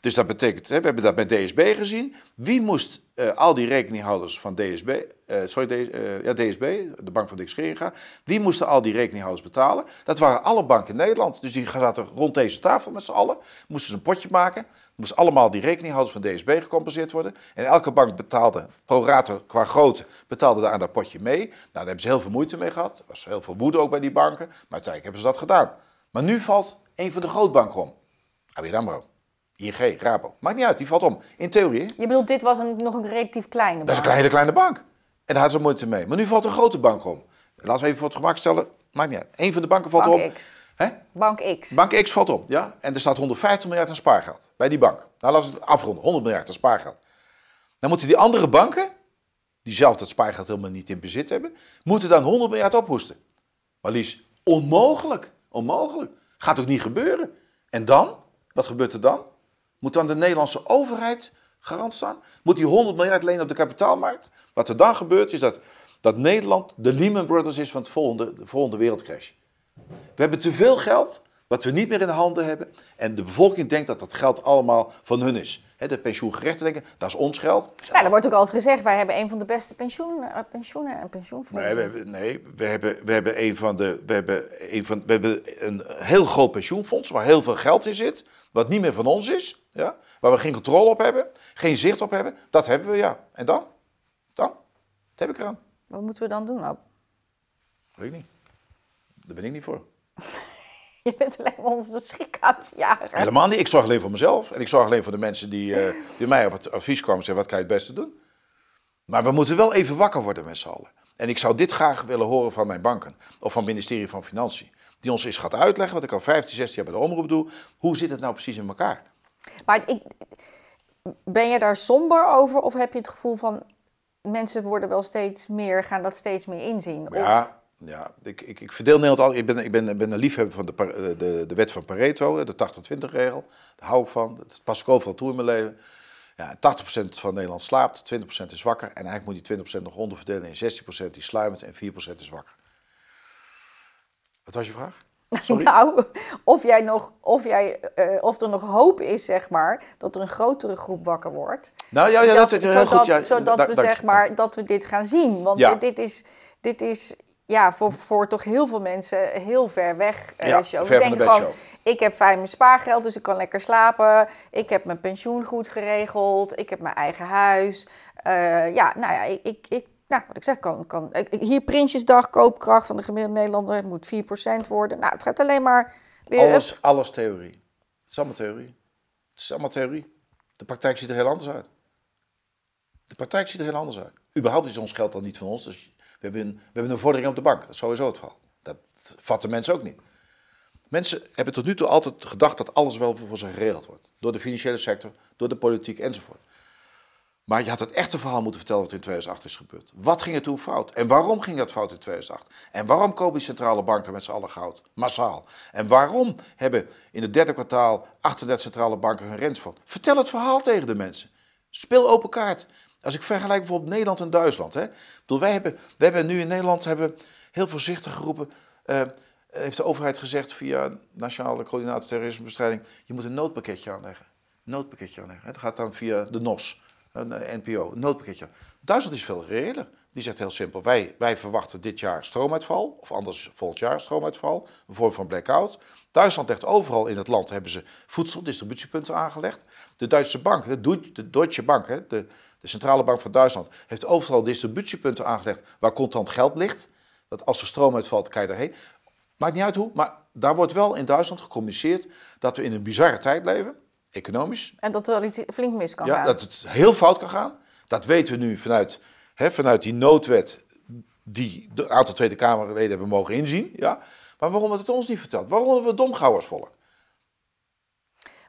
Dus dat betekent, hè, we hebben dat met DSB gezien. Wie moest eh, al die rekeninghouders van DSB, eh, sorry, de, eh, ja, DSB, de bank van Dix Scheringa, wie moesten al die rekeninghouders betalen? Dat waren alle banken in Nederland. Dus die zaten rond deze tafel met z'n allen, moesten ze een potje maken, moesten allemaal die rekeninghouders van DSB gecompenseerd worden. En elke bank betaalde, pro rata qua grootte, betaalde daar aan dat potje mee. Nou, daar hebben ze heel veel moeite mee gehad. Er was heel veel woede ook bij die banken, maar uiteindelijk hebben ze dat gedaan. Maar nu valt een van de grootbanken om, Abi AMRO. ING, Rabo. Maakt niet uit, die valt om. In theorie. Je bedoelt, dit was een, nog een relatief kleine bank. Dat is een kleine, kleine bank. En daar had ze moeite mee. Maar nu valt een grote bank om. Laten we even voor het gemak stellen. Maakt niet uit. Eén van de banken valt bank om. X. Bank X. Bank X valt om, ja. En er staat 150 miljard aan spaargeld bij die bank. Nou, laten we het afronden. 100 miljard aan spaargeld. Dan moeten die andere banken, die zelf dat spaargeld helemaal niet in bezit hebben, moeten dan 100 miljard ophoesten. Maar Lies, onmogelijk. Onmogelijk. Gaat ook niet gebeuren. En dan? Wat gebeurt er dan? Moet dan de Nederlandse overheid garant staan? Moet die 100 miljard lenen op de kapitaalmarkt? Wat er dan gebeurt is dat, dat Nederland de Lehman Brothers is van het volgende, de volgende wereldcrash. We hebben te veel geld wat we niet meer in de handen hebben. En de bevolking denkt dat dat geld allemaal van hun is. He, de pensioengerechten denken, dat is ons geld. Ja, er wordt ook altijd gezegd, wij hebben een van de beste pensioen, eh, pensioenen en pensioenfondsen. Nee, we hebben, nee we, hebben, we, hebben een van de, we, hebben een van, we hebben een heel groot pensioenfonds waar heel veel geld in zit, wat niet meer van ons is. Ja? Waar we geen controle op hebben, geen zicht op hebben, dat hebben we ja. En dan? Dan? Dat heb ik eraan. Wat moeten we dan doen, Ab? Weet ik niet. Daar ben ik niet voor. Je bent alleen maar onze de schrik aan het Helemaal niet. Ik zorg alleen voor mezelf. En ik zorg alleen voor de mensen die, eh, die mij op het advies kwamen en zeggen wat kan je het beste doen? Maar we moeten wel even wakker worden met z'n allen. En ik zou dit graag willen horen van mijn banken of van het ministerie van Financiën. Die ons eens gaat uitleggen, wat ik al 15, 16 jaar bij de omroep doe. Hoe zit het nou precies in elkaar? Maar ik, ben je daar somber over of heb je het gevoel van mensen worden wel steeds meer, gaan dat steeds meer inzien? Ja, ja ik, ik, ik verdeel Nederland al. Ik ben, ik ben, ik ben een liefhebber van de, de, de wet van Pareto, de 80-20-regel. Daar hou ik van. Dat pas ik overal toe in mijn leven. Ja, 80% van Nederland slaapt, 20% is wakker. En eigenlijk moet die 20% nog onderverdelen in 16% die sluimert en 4% is wakker. Wat was je vraag? Nou, of, jij nog, of, jij, eh, of er nog hoop is, zeg maar, dat er een grotere groep wakker wordt. Nou ja, ja dat, is heel goed. Ja, zodat we, zeg maar, dat we dit gaan zien. Want dit, dit, is, dit is ja, voor, voor toch heel veel mensen heel ver weg. Uh, ja, show. ik gewoon, ik heb fijn mijn spaargeld, dus ik kan lekker slapen. Ik heb mijn pensioen goed geregeld. Ik heb mijn eigen huis. Eh, ja, nou ja, ik, ik nou, wat ik zeg, kan, kan, hier Prinsjesdag, koopkracht van de gemiddelde Nederlander moet 4% worden. Nou, het gaat alleen maar weer... Alles, alles theorie. Het is allemaal theorie. Het is allemaal theorie. De praktijk ziet er heel anders uit. De praktijk ziet er heel anders uit. Überhaupt is ons geld dan niet van ons. Dus we hebben een, we hebben een vordering op de bank. Dat is sowieso het verhaal. Dat vatten mensen ook niet. Mensen hebben tot nu toe altijd gedacht dat alles wel voor ze geregeld wordt. Door de financiële sector, door de politiek enzovoort. Maar je had het echte verhaal moeten vertellen wat in 2008 is gebeurd. Wat ging er toen fout? En waarom ging dat fout in 2008? En waarom kopen die centrale banken met z'n allen goud? Massaal. En waarom hebben in het derde kwartaal 38 centrale banken hun rents Vertel het verhaal tegen de mensen. Speel open kaart. Als ik vergelijk bijvoorbeeld Nederland en Duitsland. Hè? Ik bedoel, wij, hebben, wij hebben nu in Nederland hebben heel voorzichtig geroepen. Eh, heeft de overheid gezegd via Nationale Coördinator Terrorismebestrijding. Je moet een noodpakketje aanleggen. Noodpakketje aanleggen. Dat gaat dan via de NOS een eh, NPO, een noodpakketje. Duitsland is veel reëler. Die zegt heel simpel, wij, wij verwachten dit jaar stroomuitval, of anders volgend jaar stroomuitval, een vorm van blackout. Duitsland legt overal in het land, hebben ze voedseldistributiepunten aangelegd. De Duitse bank, de Deutsche Bank, de, de Centrale Bank van Duitsland, heeft overal distributiepunten aangelegd waar contant geld ligt. Dat als er stroom uitvalt, kan je daarheen. Maakt niet uit hoe, maar daar wordt wel in Duitsland gecommuniceerd dat we in een bizarre tijd leven economisch. En dat er iets flink mis kan ja, dat het heel fout kan gaan. Dat weten we nu vanuit, hè, vanuit die noodwet die een aantal Tweede Kamerleden hebben mogen inzien. Ja. Maar waarom wordt het ons niet verteld? Waarom hebben we domgouwers volk?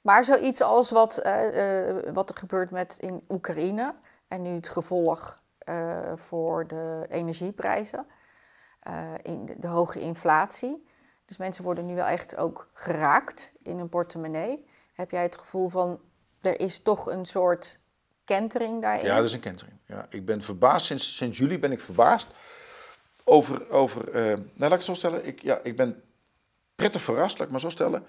Maar zoiets als wat, eh, eh, wat er gebeurt met in Oekraïne en nu het gevolg eh, voor de energieprijzen, in de, de, hoge inflatie. Dus mensen worden nu wel echt ook geraakt in hun portemonnee heb jij het gevoel van er is toch een soort kentering daarin? Ja, dat is een kentering. Ja, ik ben verbaasd, sinds, sinds juli ben ik verbaasd over, over eh, nou laat ik het zo stellen, ik, ja, ik ben prettig verrast, laat ik maar zo stellen,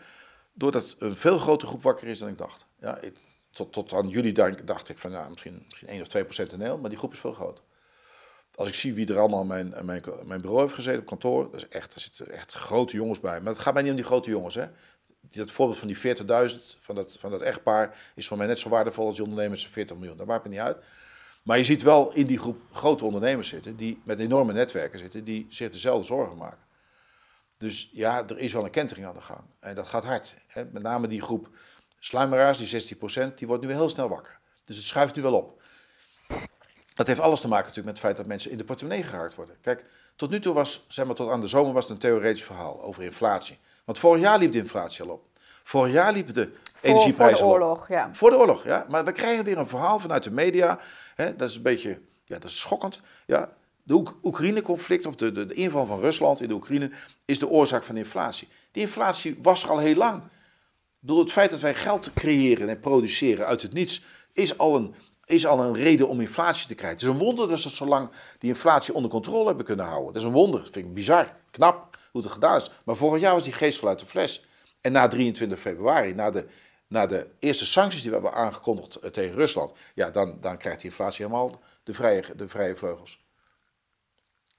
doordat een veel grotere groep wakker is dan ik dacht. Ja, ik, tot, tot aan juli dacht, ik van ja, nou, misschien, misschien 1 of 2 procent in maar die groep is veel groter. Als ik zie wie er allemaal mijn, mijn, mijn bureau heeft gezeten op kantoor, dat is echt, er zitten echt grote jongens bij. Maar het gaat mij niet om die grote jongens, hè dat voorbeeld van die 40.000 van dat, van dat echtpaar is voor mij net zo waardevol als die ondernemers 40 miljoen. Dat maakt me niet uit. Maar je ziet wel in die groep grote ondernemers zitten, die met enorme netwerken zitten, die zich dezelfde zorgen maken. Dus ja, er is wel een kentering aan de gang. En dat gaat hard. Hè? Met name die groep sluimeraars, die 16%, die wordt nu heel snel wakker. Dus het schuift nu wel op. Dat heeft alles te maken natuurlijk met het feit dat mensen in de portemonnee geraakt worden. Kijk, tot nu toe was, zeg maar tot aan de zomer, was het een theoretisch verhaal over inflatie. Want vorig jaar liep de inflatie al op. Vorig jaar liepen de voor, op. voor de oorlog, op. Ja. Voor de oorlog, ja. Maar we krijgen weer een verhaal vanuit de media. Hè, dat is een beetje, ja, dat is schokkend. Ja, de Oekraïne-conflict of de, de, de, inval van Rusland in de Oekraïne is de oorzaak van de inflatie. Die inflatie was er al heel lang. Ik bedoel, het feit dat wij geld creëren en produceren uit het niets is al een, is al een reden om inflatie te krijgen. Het is een wonder dat ze zo lang die inflatie onder controle hebben kunnen houden. Dat is een wonder, dat vind ik bizar, knap hoe het gedaan is. Maar vorig jaar was die geestel uit de fles. En na 23 februari, na de, na de eerste sancties die we hebben aangekondigd eh, tegen Rusland, ja, dan, dan krijgt die inflatie helemaal de vrije, de vrije vleugels.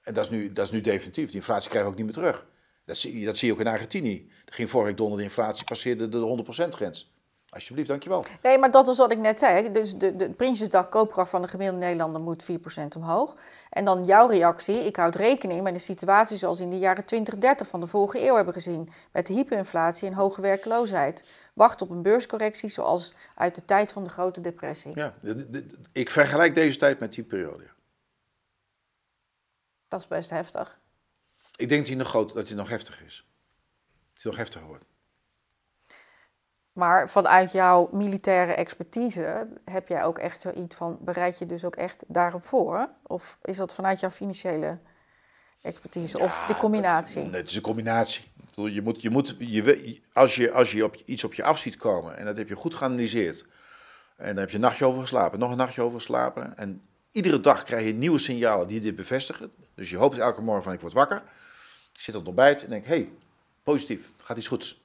En dat is, nu, dat is nu definitief. Die inflatie krijgen we ook niet meer terug. Dat zie, dat zie je ook in Argentinië. Dat ging vorige week donder de inflatie passeerde de 100%-grens. Alsjeblieft, dankjewel. Nee, maar dat was wat ik net zei. Dus de, de Prinsjesdag koopkracht van de gemiddelde Nederlander moet 4% omhoog. En dan jouw reactie. Ik houd rekening met een situatie zoals in de jaren 20, 30 van de vorige eeuw hebben gezien. Met hyperinflatie en hoge werkloosheid. Wacht op een beurscorrectie zoals uit de tijd van de Grote Depressie. Ja, ik vergelijk deze tijd met die periode. Dat is best heftig. Ik denk dat hij nog, dat hij nog heftig is. Dat hij nog heftiger wordt. Maar vanuit jouw militaire expertise heb jij ook echt zoiets van: bereid je dus ook echt daarop voor? Of is dat vanuit jouw financiële expertise? of de combinatie? nee, het is een combinatie. Je moet, je moet, je, als je, als je op, iets op je af ziet komen en dat heb je goed geanalyseerd, en dan heb je een nachtje over geslapen, nog een nachtje over geslapen, en iedere dag krijg je nieuwe signalen die dit bevestigen. Dus je hoopt elke morgen van ik word wakker, zit aan het ontbijt en denk: hé, hey, positief, gaat iets goeds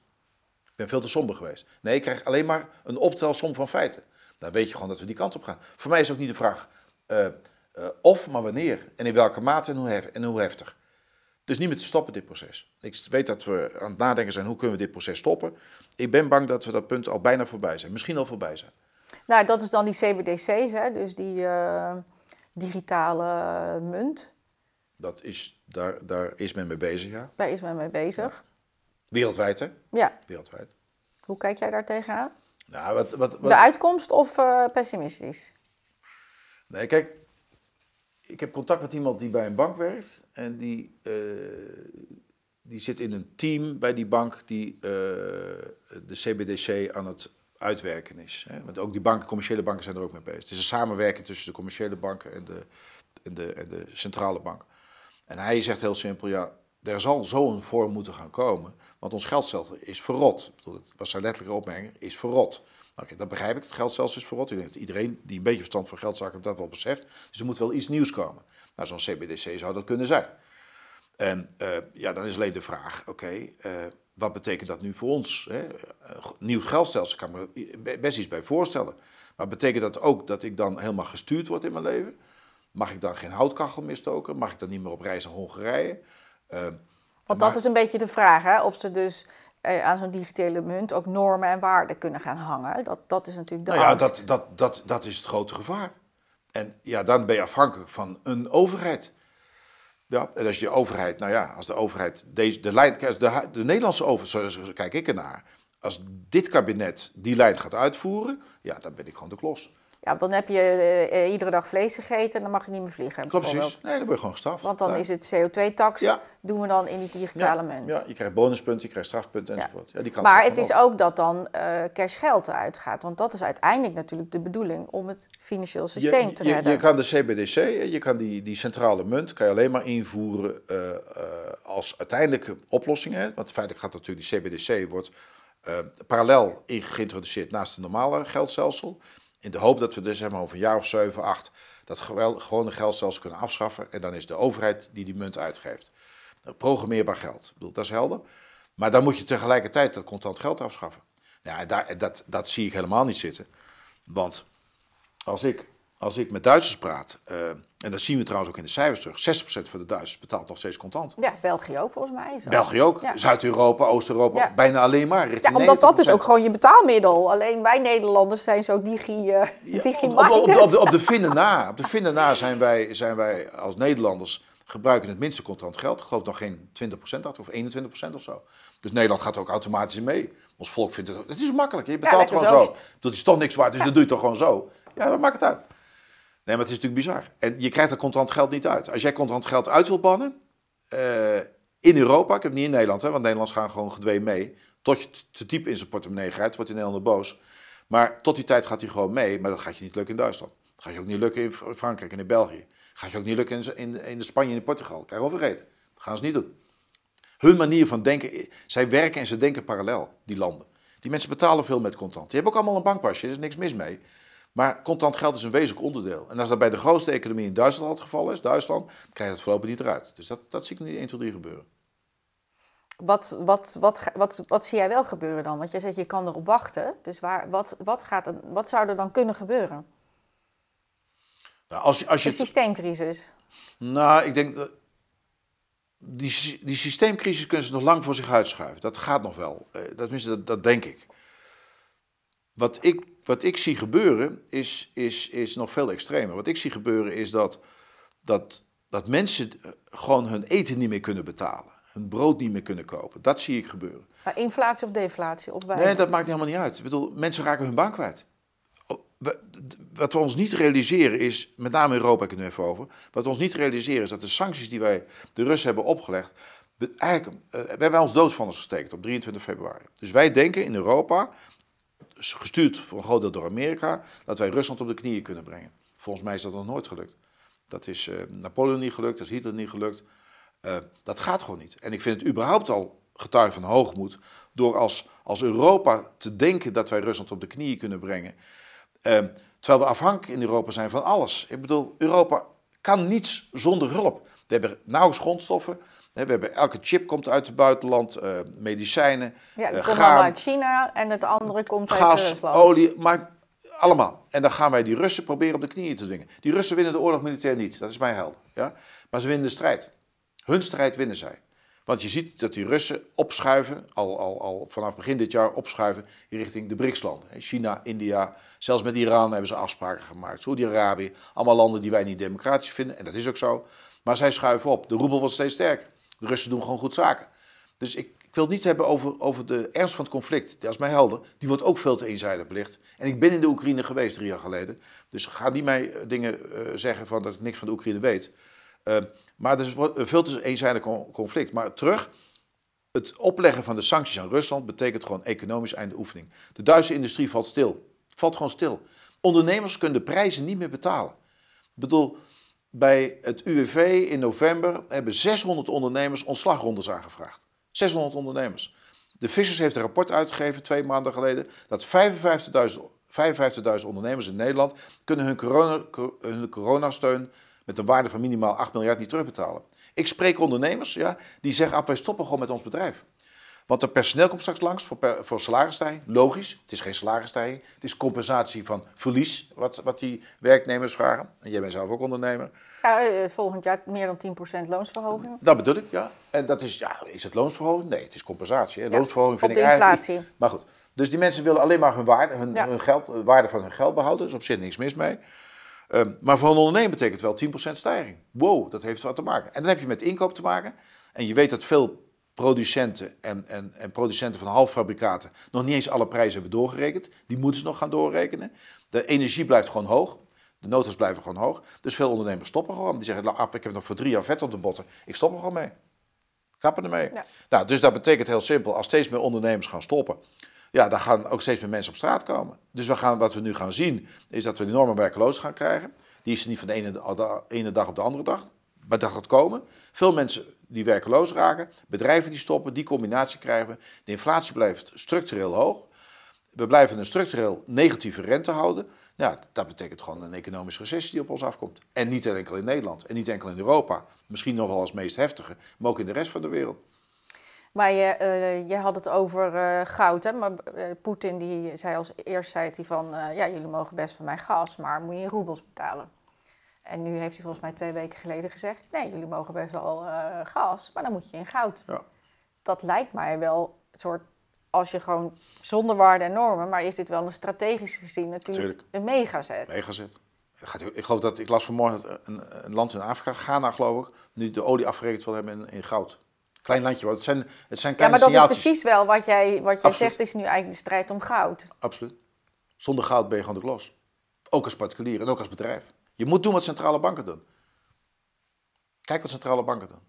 ben veel te somber geweest. Nee, ik krijg alleen maar een optelsom van feiten. Dan weet je gewoon dat we die kant op gaan. Voor mij is ook niet de vraag eh, eh, of, maar wanneer. En in welke mate en hoe, heftig. Het is niet meer te stoppen, dit proces. Ik weet dat we aan het nadenken zijn, hoe kunnen we dit proces stoppen? Ik ben bang dat we dat punt al bijna voorbij zijn. Misschien al voorbij zijn. Nou, dat is dan die CBDC's, hè? dus die eh, digitale munt. Dat is, daar, daar is men mee bezig, ja. Daar is men mee bezig. Wereldwijd, hè? Ja. Wereldwijd. Hoe kijk jij daar tegenaan? Nou, wat, wat, De uitkomst of eh, pessimistisch? Nee, kijk, ik heb contact met iemand die bij een bank werkt. En die, eh, die zit in een team bij die bank die eh, de CBDC aan het uitwerken is. Hè? Want ook die banken, commerciële banken zijn er ook mee bezig. Het is een samenwerking tussen de commerciële banken en de, en de, en de centrale bank. En hij zegt heel simpel, ja, er zal zo'n vorm moeten gaan komen, want ons geldstelsel is verrot. Dat was zijn letterlijke opmerking, is verrot. Oké, dat begrijp ik, het geldstelsel is verrot. Ik denk dat iedereen die een beetje verstand van geldzaken dat wel beseft. Dus er moet wel iets nieuws komen. Nou, zo'n CBDC zou dat kunnen zijn. En eh, ja, dan is alleen de vraag, oké, eh, wat betekent dat nu voor ons? Hè? Eh, nieuw geldstelsel kan ik me best iets bij voorstellen. Maar betekent dat ook dat ik dan helemaal gestuurd word in mijn leven? Mag ik dan geen houtkachel meer stoken? Mag ik dan niet meer op reis naar Hongarije? Ehm, Want dat is een beetje de vraag, hè? Of ze dus eh, aan zo'n digitale munt ook normen en waarden kunnen gaan hangen. Dat, dat is natuurlijk de nou ja, dat, dat, dat, dat is het grote gevaar. En ja, dan ben je afhankelijk van een overheid. Ja, en als je overheid, nou ja, als de overheid deze, de lijn, de, de, de Nederlandse overheid, zo kijk ik ernaar. Als dit kabinet die lijn gaat uitvoeren, ja, dan ben ik gewoon de klos. Ja, dan heb je eh, eh, iedere dag vlees gegeten en dan mag je niet meer vliegen. Klopt, precies. Nee, dan ben je gewoon gestraft. Want dan is het CO2-tax, doen we dan in die digitale munt. Ja, je krijgt bonuspunten, je krijgt strafpunten enzovoort. Ja. die maar het is ook dat dan uh, eruit uitgaat. Want dat is uiteindelijk natuurlijk de bedoeling om het financieel systeem te redden. Je, je kan de CBDC, je kan die, die centrale munt, kan je alleen maar invoeren als uiteindelijke oplossing. Hè? Want feitelijk gaat natuurlijk die CBDC wordt parallel geïntroduceerd naast het normale geldstelsel. In de hoop dat we dus over een jaar of zeven, acht dat gewone geld zelfs kunnen afschaffen. En dan is de overheid die die munt uitgeeft. Nou, programmeerbaar geld. bedoel, dat is helder. Maar dan moet je tegelijkertijd dat contant geld afschaffen. Nou ja, daar, dat, dat zie ik helemaal niet zitten. Want als ik, als ik met Duitsers praat, eh, en dat zien we trouwens ook in de cijfers terug. 60% van de Duitsers betaalt nog steeds contant. Ja, België ook volgens mij. België ook. Zuid-Europa, Oost-Europa, bijna alleen maar. Richting ja, omdat dat is ook gewoon je betaalmiddel. Alleen wij Nederlanders zijn zo digi, uh, digi op, op, de, op de na, op de vinden na zijn, wij, zijn wij als Nederlanders gebruiken het minste contant geld. Ik geloof nog geen 20% dat, of 21% of zo. Dus Nederland gaat ook automatisch mee. Ons volk vindt het, het is makkelijk. Je betaalt gewoon zo. Dat is toch niks waard, dus dat doe je toch gewoon zo. Ja, dat maakt het uit. Nee, maar het is natuurlijk bizar. En je krijgt dat contant geld niet uit. Als jij contant geld uit wilt bannen, eh, in Europa, ik heb het niet in Nederland, hè, want Nederlanders gaan gewoon gedwee mee. Tot je te diep in zijn portemonnee grijpt, wordt in Nederland boos. Maar tot die tijd gaat hij gewoon mee, maar dat gaat je niet lukken in Duitsland. Dat gaat je ook niet lukken in Frankrijk en in België. gaat je ook niet lukken in, in, in Spanje en in Portugal. Krijg reden, Dat gaan ze niet doen. Hun manier van denken, eh, zij werken en ze denken parallel, die landen. Die mensen betalen veel met contant. Die hebben ook allemaal een bankpasje, er is niks mis mee. Maar contant geld is een wezenlijk onderdeel. En als dat bij de grootste economie in Duitsland het geval is, Duitsland, krijgt krijg je dat voorlopig niet eruit. Dus dat, dat zie ik niet 1, 2, 3 gebeuren. Wat, wat, wat, wat, wat zie jij wel gebeuren dan? Want jij zegt je kan erop wachten. Dus waar, wat, wat, gaat er, wat zou er dan kunnen gebeuren? Nou, als, als je, een systeemcrisis. Nou, ik denk dat. Die, die systeemcrisis kunnen ze nog lang voor zich uitschuiven. Dat gaat nog wel. Eh, dat, dat, dat denk ik. Wat ik wat ik zie gebeuren is, is, is nog veel extremer. Wat ik zie gebeuren is dat, dat, dat mensen eh, gewoon hun eten niet meer kunnen betalen. Hun brood niet meer kunnen kopen. Dat zie ik gebeuren. inflatie of deflatie? Of Nee, dat maakt helemaal niet uit. Ik bedoel, mensen raken hun bank kwijt. Wat we ons niet realiseren is, met name in Europa, ik het nu even over. Wat we ons niet realiseren is dat de sancties die wij de Russen hebben opgelegd. Eigenlijk, eh, we hebben ons dood van ons op 23 februari. Dus wij denken in Europa gestuurd voor een groot deel door Amerika, dat wij Rusland op de knieën kunnen brengen. Volgens mij is dat nog nooit gelukt. Dat is eh, Napoleon niet gelukt, dat is Hitler niet gelukt. Eh, dat gaat gewoon niet. En ik vind het überhaupt al getuige van hoogmoed door als, als Europa te denken dat wij Rusland op de knieën kunnen brengen. Eh, terwijl we afhankelijk in Europa zijn van alles. Ik bedoel, Europa kan niets zonder hulp. We hebben nauwelijks grondstoffen, we hebben, elke chip komt uit het buitenland, eh, medicijnen, Ja, eh, komt uit China en het andere komt uit Rusland. Gas, olie, maar allemaal. En dan gaan wij die Russen proberen op de knieën te dwingen. Die Russen winnen de oorlog militair niet, dat is mijn helder. Ja? Maar ze winnen de strijd. Hun strijd winnen zij. Want je ziet dat die Russen opschuiven, al, al, al vanaf begin dit jaar opschuiven, in richting de BRICS-landen. China, India, zelfs met Iran hebben ze afspraken gemaakt. Saudi-Arabië, allemaal landen die wij niet democratisch vinden, en dat is ook zo. Maar zij schuiven op. De roebel wordt steeds sterker. De Russen doen gewoon goed zaken. Dus ik, wil het niet hebben over, over de ernst van het conflict. Dat is mij helder. Die wordt ook veel te eenzijdig belicht. En ik ben in de Oekraïne geweest drie jaar geleden. Dus ga niet mij eh, dingen eh, zeggen van dat ik niks van de Oekraïne weet. Ehm, maar er is dus eh, veel te eenzijdig conflict. Maar terug, het opleggen van de sancties aan Rusland betekent gewoon economisch einde oefening. De Duitse industrie valt stil. Valt gewoon stil. Ondernemers kunnen de prijzen niet meer betalen. Ik bedoel, bij het UWV in november hebben 600 ondernemers ontslagrondes aangevraagd. 600 ondernemers. De Vissers heeft een rapport uitgegeven twee maanden geleden dat 55.000 55.000 ondernemers in Nederland kunnen hun, corona, hun coronasteun met een waarde van minimaal 8 miljard niet terugbetalen. Ik spreek ondernemers ja, die zeggen, ah, wij stoppen gewoon met ons bedrijf. Want het personeel komt straks langs voor, voor salarisstijging. Logisch, het is geen salarisstijging. Het is compensatie van verlies wat, wat die werknemers vragen. En jij bent zelf ook ondernemer. Ja, eh, eh, volgend jaar meer dan 10% loonsverhoging. Dat bedoel ik, ja. En dat is, ja, is het loonsverhoging? Nee, het is compensatie. Loonsverhoging vind ik eigenlijk... inflatie. Maar goed, dus die mensen willen alleen maar hun waarde, hun, hun geld, eh, waarde van hun geld behouden. Dus op zich niks mis mee. Ehm, maar voor een ondernemer betekent wel 10% stijging. Wow, dat heeft wat te maken. En dan heb je met inkoop te maken. En je weet dat veel producenten en, en, en producenten van halffabrikaten nog niet eens alle prijzen hebben doorgerekend. Die moeten ze nog gaan doorrekenen. De energie blijft gewoon hoog. De notas blijven gewoon hoog. Dus veel ondernemers stoppen gewoon. Die zeggen, ap, ik heb nog voor drie jaar vet op de botten. Ik stop er gewoon mee. Kappen ermee. Ja. Nou, dus dat betekent heel simpel. Als steeds meer ondernemers gaan stoppen, ja, dan gaan ook steeds meer mensen op straat komen. Dus gaan, wat we nu gaan zien, is dat we een enorme werkloosheid gaan krijgen. Die is niet van de ene dag op de andere dag. Maar dat gaat komen. Veel mensen die werkeloos raken, bedrijven die stoppen, die combinatie krijgen. De inflatie blijft structureel hoog. We blijven een structureel negatieve rente houden. Ja, dat betekent gewoon een economische recessie die op ons afkomt. En niet enkel in Nederland en niet enkel in Europa. Misschien nog wel als meest heftige, maar ook in de rest van de wereld. Maar je, eh, je had het over eh, goud, hè? Maar eh, Poetin die zei als eerst zei hij van... ja, jullie mogen best van mij gas, maar moet je in roebels betalen. En nu heeft hij volgens mij twee weken geleden gezegd: nee, jullie mogen best wel eh, gas, maar dan moet je in goud. Ja. Dat lijkt mij wel een soort. Als je gewoon zonder waarden en normen, maar is dit wel een strategisch gezien natuurlijk een megazet? Megazet. Ik geloof dat, ik las vanmorgen dat een, een, land in Afrika, Ghana geloof ik, nu de olie afgerekend wil hebben in, in goud. Klein landje, want het zijn, het zijn kleine Ja, maar dat is precies wel wat jij, wat jij zegt, is nu eigenlijk de strijd om goud. Absoluut. Zonder goud ben je gewoon de klos. Ook als particulier en ook als bedrijf. Je moet doen wat centrale banken doen. Kijk wat centrale banken doen.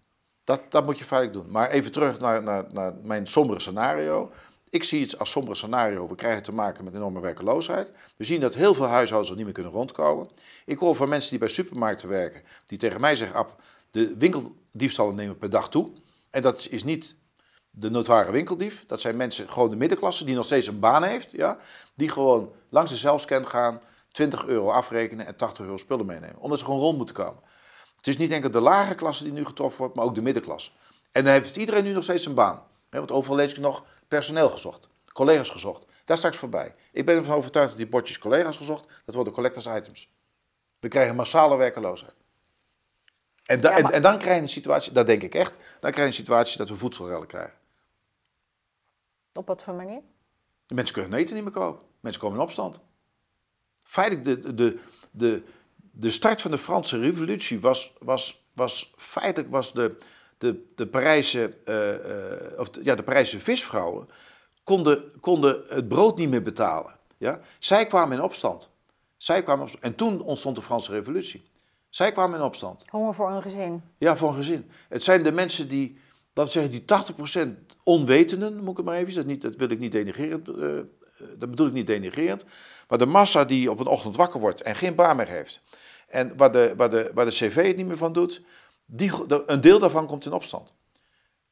Dat, dat moet je feitelijk doen. Maar even terug naar, naar, naar mijn sombere scenario. Ik zie iets als sombere scenario. We krijgen te maken met enorme werkeloosheid. We zien dat heel veel huishoudens er niet meer kunnen rondkomen. Ik hoor van mensen die bij supermarkten werken, die tegen mij zeggen: Ab, de winkeldiefstallen nemen per dag toe. En dat is niet de notoire winkeldief. Dat zijn mensen, gewoon de middenklasse, die nog steeds een baan heeft. Ja, die gewoon langs de zelfscan gaan, 20 euro afrekenen en 80 euro spullen meenemen. Omdat ze gewoon rond moeten komen. Het is niet enkel de lage klasse die nu getroffen wordt, maar ook de middenklasse. En dan heeft iedereen nu nog steeds een baan. Want overal lees ik nog personeel gezocht, collega's gezocht. Daar straks voorbij. Ik ben ervan overtuigd dat die bordjes collega's gezocht, dat worden collectors items. We krijgen massale werkeloosheid. En, en, dan krijg je een situatie, dat denk ik echt, dan krijg je een situatie dat we voedselrellen krijgen. Op wat voor manier? De mensen kunnen eten niet meer kopen. Mensen komen in opstand feitelijk de, de, de, de start van de Franse revolutie was, was, was feitelijk was de, de, de, Parijse, eh, eh, of de, ja, de Parijse visvrouwen konden, konden het brood niet meer betalen. Ja? Zij kwamen in opstand. Zij kwamen op, En toen ontstond de Franse revolutie. Zij kwamen in opstand. Honger voor een gezin. Ja, voor een gezin. Het zijn de mensen die, dat zeggen, die 80% onwetenden, moet ik het maar even dat, niet, dat wil ik niet denigreren. uh, eh, eh, dat bedoel ik niet denigrerend, maar de massa die op een ochtend wakker wordt en geen baan meer heeft. En waar de, waar de, waar de cv het niet meer van doet, die, een deel daarvan komt in opstand.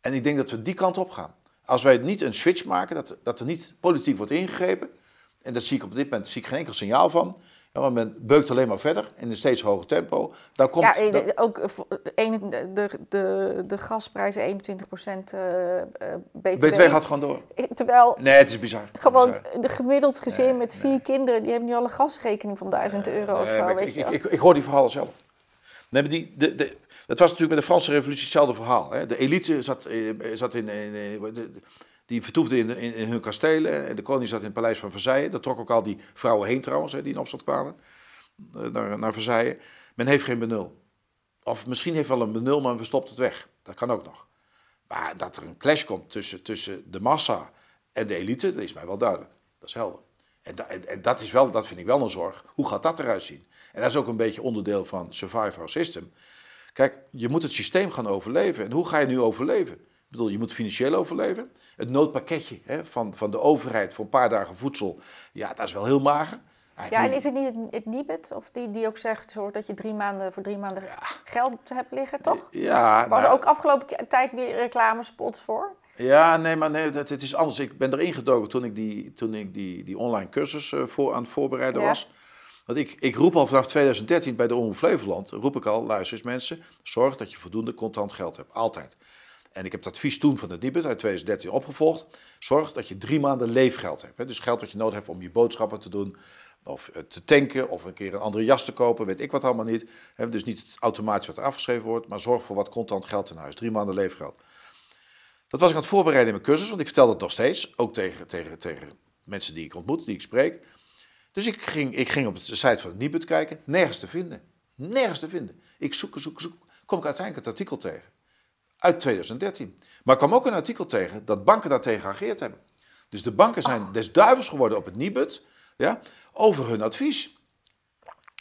En ik denk dat we die kant op gaan. Als wij niet een switch maken, dat, dat er niet politiek wordt ingegrepen, en dat zie ik op dit moment zie ik geen enkel signaal van, ja, want men beukt alleen maar verder in een steeds hoger tempo. Daar komt, ja, de, ook de, de, de, de gasprijzen 21 procent uh, eh, eh, BTW. BTW gaat gewoon door. Eh, terwijl... Nee, het is bizar. Gewoon een gemiddeld gezin met vier kinderen... die hebben nu al een gasrekening van 1000 euro of zo, weet ik, je ik, ik, hoor die verhalen zelf. Nee, maar die, de, het was natuurlijk met de Franse revolutie hetzelfde verhaal. Hè? De elite zat, zat in, in die vertoefden in, in, hun kastelen. En de koning zat in het paleis van Versailles. Daar trok ook al die vrouwen heen trouwens, hè, die in opstand kwamen. Eh, naar, naar Versailles. Men heeft geen benul. Of misschien heeft wel een benul, maar men verstopt het weg. Dat kan ook nog. Maar dat er een clash komt tussen, tussen de massa en de elite, dat is mij wel duidelijk. Dat is helder. En, en, en, dat, is wel, dat vind ik wel een zorg. Hoe gaat dat eruit zien? En dat is ook een beetje onderdeel van Survivor System. Kijk, je moet het systeem gaan overleven. En hoe ga je nu overleven? Ik bedoel, je moet financieel overleven. Het noodpakketje hè, van, van de overheid voor een paar dagen voedsel, ja, dat is wel heel mager. Ja, en is het niet het, het Of die, die ook zegt hoor, dat je drie maanden, voor drie maanden geld hebt liggen, toch? Ja. Er nou- ook afgelopen tijd weer reclamespot voor. Ja, nee, maar nee, het, is anders. Ik ben erin gedoken toen ik die, toen ik die, die online cursus eh, voor, aan het voorbereiden was. Want ik, ik roep al vanaf 2013 bij de Omroep Flevoland, roep ik al, luister eens mensen, zorg dat je voldoende contant geld hebt. Altijd. En ik heb het advies toen van de Diebet uit 2013 opgevolgd. Zorg dat je drie maanden leefgeld hebt. Hè. Dus geld wat je nodig hebt om je boodschappen te doen. Of eh, te tanken, of een keer een andere jas te kopen, weet ik wat allemaal niet. Dus niet automatisch wat er afgeschreven wordt, maar zorg voor wat contant geld in huis. Drie maanden leefgeld. Dat was ik aan het voorbereiden in mijn cursus, want ik vertel dat nog steeds. Ook tegen, tegen, tegen mensen die ik ontmoet, die ik spreek. Dus ik ging, ik ging op de site van de Nibud kijken, nergens te vinden. Nergens te vinden. Ik zoek, zoek, zoek. Kom ik uiteindelijk het artikel tegen uit 2013. Maar ik kwam ook een artikel tegen dat banken daartegen geageerd hebben. Dus de banken zijn desduivels oh. des duivels geworden op het Nibud ja, over hun advies.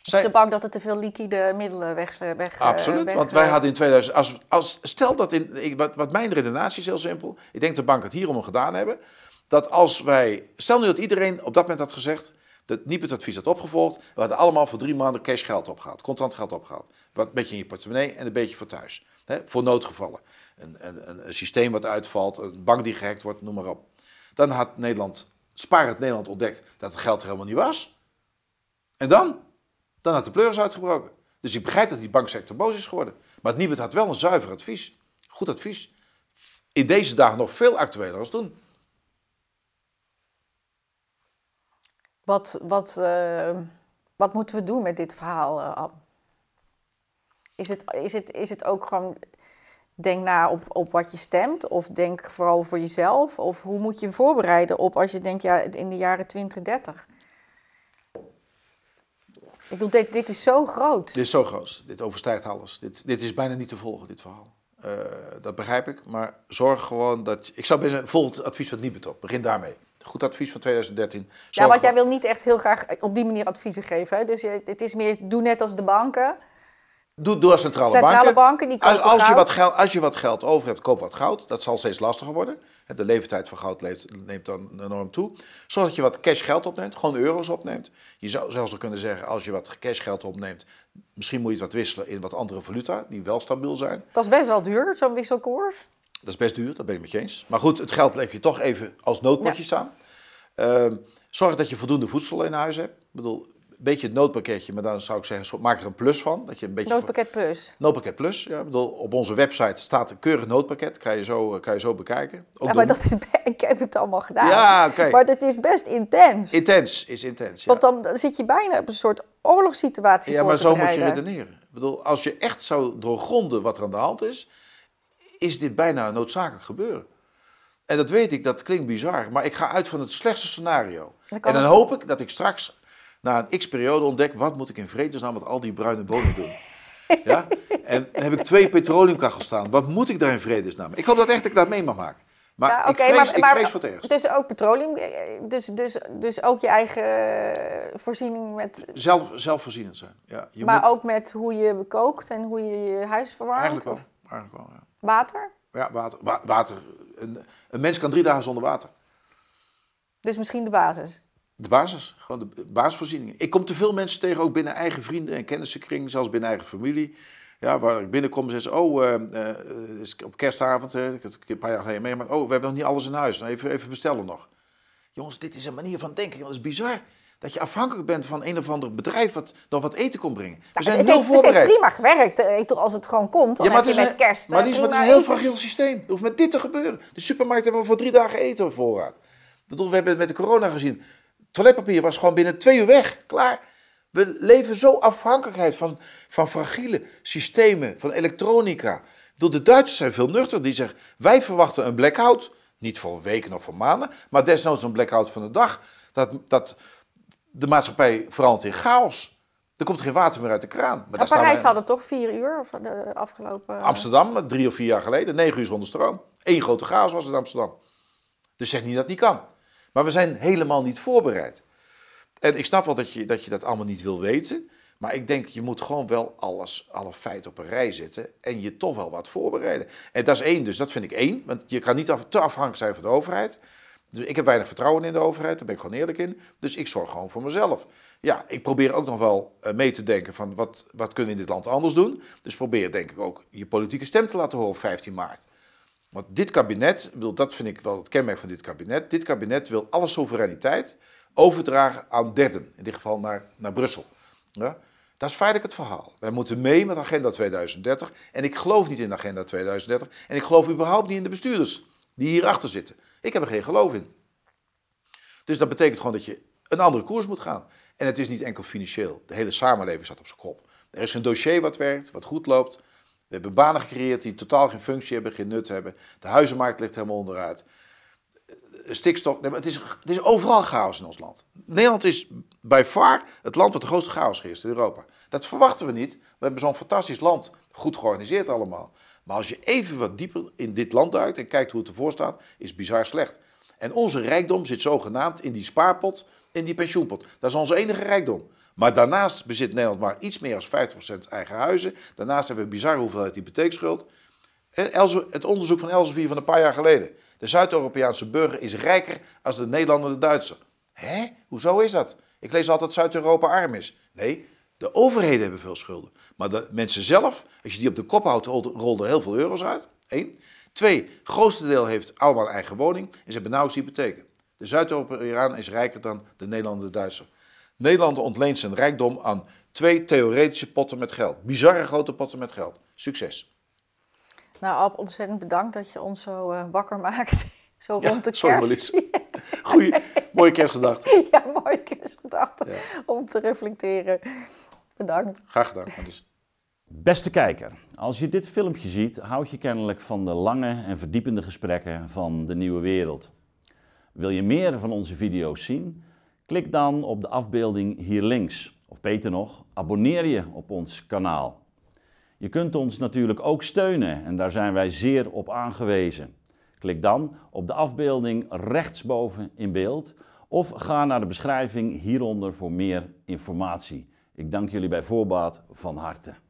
Zij... De bank dat er te veel liquide middelen weg... Eh, weg eh, Absoluut, want wij eh, hadden in 2000... Als, als, stel dat in... wat, wat mijn redenatie is heel simpel. Ik denk dat de banken het hierom gedaan hebben. Dat als wij... Stel nu dat iedereen op dat moment had gezegd dat het advies had opgevolgd. We hadden allemaal voor drie maanden cash geld opgehaald, contant geld opgehaald. Wat een beetje in je portemonnee en een beetje voor thuis. voor noodgevallen. Een, een, een, systeem wat uitvalt, een bank die gehackt wordt, noem maar op. Dan had Nederland, sparend Nederland ontdekt dat het geld er helemaal niet was. En dan? Dan had de pleuris uitgebroken. Dus ik begrijp dat die banksector boos is geworden. Maar Nibud had wel een zuiver advies. Goed advies. In deze dagen nog veel actueler als toen. Wat, wat, eh, wat moeten we doen met dit verhaal, eh, Is het, is, het, is het ook gewoon, denk na op, op wat je stemt of denk vooral voor jezelf? Of hoe moet je je voorbereiden op als je denkt ja, in de jaren 2030? Ik bedoel, dit, is zo groot. Dit is zo groot. Dit overstijgt alles. Dit, dit is bijna niet te volgen, dit verhaal. Eh, dat begrijp ik. Maar zorg gewoon dat. Je... Ik zou bijvoorbeeld het advies van op. Begin daarmee goed advies van 2013. ja, want jij wil niet echt heel graag op die manier adviezen geven. Dus het is meer, doe net als de banken. Doe, doe als centrale, centrale banken. die als, als, je wat geld, als je wat geld over hebt, koop wat goud. Dat zal steeds lastiger worden. De leeftijd van goud neemt dan enorm toe. Zorg dat je wat cash geld opneemt, gewoon euro's opneemt. Je zou zelfs nog kunnen zeggen, als je wat cash geld opneemt, misschien moet je het wat wisselen in wat andere valuta, die wel stabiel zijn. Dat is best wel duur, zo'n wisselkoers. Dat is best duur, dat ben je met je eens. Maar goed, het geld leg je toch even als noodpakje samen. Ehm, zorg dat je voldoende voedsel in huis hebt. Ik bedoel, een beetje het noodpakketje, maar dan zou ik zeggen, maak er een plus van. Dat je een beetje noodpakket plus. Noodpakket plus, ja. Ik bedoel, op onze website staat een keurig noodpakket. Kan je zo, eh, kan je zo bekijken. ja, maar dat is, ik heb het allemaal gedaan. Ja, oké. Maar dat is best intens. Intens is intens, ja. Want dan, zit je bijna op een soort oorlogssituatie Ja, maar zo moet je redeneren. Ik bedoel, als je echt zou doorgronden wat er aan de hand is is dit bijna een noodzakelijk gebeuren. En dat weet ik, dat klinkt bizar, maar ik ga uit van het slechtste scenario. En dan hoop ik dat ik straks na een x-periode ontdek, wat moet ik in vredesnaam met al die bruine bonen doen? ja? En heb ik twee petroleumkachels staan, wat moet ik daar in vredesnaam? Ik hoop dat echt ik dat mee mag maken. Maar ik, vrees, maar, ik voor het ergste. Dus ook petroleum, eh, dus, dus, dus ook je eigen eh, voorziening met... Zelf, zelfvoorzienend zijn, ja. Je maar ook met hoe je kookt en hoe je je huis verwarmt? Eigenlijk wel, eigenlijk wel, ja. Water? Ja, water. water. Een, een, mens kan drie dagen zonder water. Dus misschien de basis? De basis. Gewoon de basisvoorzieningen. Ik kom te veel mensen tegen, ook binnen eigen vrienden en kennissenkring, zelfs binnen eigen familie. Ja, waar ik binnenkom en ze oh, uh, op kerstavond, uh, ik heb het een paar jaar geleden meegemaakt, oh, we hebben nog niet alles in huis, nou, even, even bestellen nog. Jongens, dit is een manier van denken, jongens, bizar dat je afhankelijk bent van een of ander bedrijf wat nog wat eten kon brengen. We nou, zijn heel voorbereid. Het heeft prima gewerkt. Eh, ik bedoel, als het gewoon komt, dan ja, maar heb je met kerst... Maar eh, het is, een heel fragiel systeem. Het hoeft met dit te gebeuren. De supermarkt hebben voor drie dagen eten voorraad. we hebben het met de corona gezien. Toiletpapier was gewoon binnen twee uur weg. Klaar. We leven zo afhankelijkheid van, van fragiele systemen, van elektronica. Door de Duitsers zijn veel nuchter. Die zeggen, wij verwachten een blackout. Niet voor weken of voor maanden, maar desnoods een blackout van de dag. Dat, dat de maatschappij verandert in chaos. Er komt geen water meer uit de kraan. Maar Parijs hadden toch vier uur of eh, de afgelopen... Eh? Amsterdam, drie of vier jaar geleden, negen uur zonder stroom. Eén grote chaos was in Amsterdam. Dus zeg niet dat het niet kan. Maar we zijn helemaal niet voorbereid. En ik snap wel dat je dat, je dat allemaal niet wil weten. Maar ik denk, je moet gewoon wel alles, alle feiten op een rij zetten. En je toch wel wat voorbereiden. En dat is één, dus dat vind ik één. Want je kan niet te afhankelijk zijn van de overheid. Dus ik heb weinig vertrouwen in de overheid, daar ben ik gewoon eerlijk in. Dus ik zorg gewoon voor mezelf. Ja, ik probeer ook nog wel eh, mee te denken van wat, wat kunnen we in dit land anders doen. Dus probeer denk ik ook je politieke stem te laten horen op 15 maart. Want dit kabinet, dat vind ik wel het kenmerk van dit kabinet. Dit kabinet wil alle soevereiniteit overdragen aan derden. In dit geval naar, naar Brussel. Ja? Dat is feitelijk het verhaal. Wij moeten mee met Agenda 2030. En ik geloof niet in Agenda 2030. En ik geloof überhaupt niet in de bestuurders die hierachter zitten. Ik heb er geen geloof in. Dus dat betekent gewoon dat je een andere koers moet gaan. En het is niet enkel financieel. De hele samenleving staat op zijn kop. Er is een dossier wat werkt, wat goed loopt. We hebben banen gecreëerd die totaal geen functie hebben, geen nut hebben. De huizenmarkt ligt helemaal onderuit stikstof. Nee, maar het, is, het is overal chaos in ons land. Nederland is bij far het land wat de grootste chaos geeft in Europa. Dat verwachten we niet. We hebben zo'n fantastisch land. Goed georganiseerd allemaal. Maar als je even wat dieper in dit land duikt en kijkt hoe het ervoor staat, is bizar slecht. En onze rijkdom zit zogenaamd in die spaarpot, in die pensioenpot. Dat is onze enige rijkdom. Maar daarnaast bezit Nederland maar iets meer dan 50% eigen huizen. Daarnaast hebben we een bizarre hoeveelheid hypotheekschuld. Eh, het onderzoek van Elsevier van een paar jaar geleden. De Zuid-Europese burger is rijker als de Nederlander de Duitser. Hè? Hoezo is dat? Ik lees altijd dat Zuid-Europa arm is. Nee, de overheden hebben veel schulden. Maar de mensen zelf, als je die op de kop houdt, rollen heel veel euro's uit. Eén. Twee, het grootste deel heeft allemaal eigen woning en ze hebben nauwelijks hypotheken. De Zuid-Europeaan is rijker dan de Nederlander de Duitser. Nederland ontleent zijn rijkdom aan twee theoretische potten met geld. Bizarre grote potten met geld. Succes! Nou, Ab, ontzettend bedankt dat je ons zo eh, wakker maakt. zo rond de kerst. Goeie, mooie kerstgedachte. Ja, mooie kerstgedachte om te reflecteren. Bedankt. Graag gedaan. Beste kijker, als je dit filmpje ziet, houd je kennelijk van de lange en verdiepende gesprekken van de nieuwe wereld. Wil je meer van onze video's zien? Klik dan op de afbeelding hier links. Of beter nog, abonneer je op ons kanaal. Je kunt ons natuurlijk ook steunen en daar zijn wij zeer op aangewezen. Klik dan op de afbeelding rechtsboven in beeld of ga naar de beschrijving hieronder voor meer informatie. Ik dank jullie bij voorbaat van harte.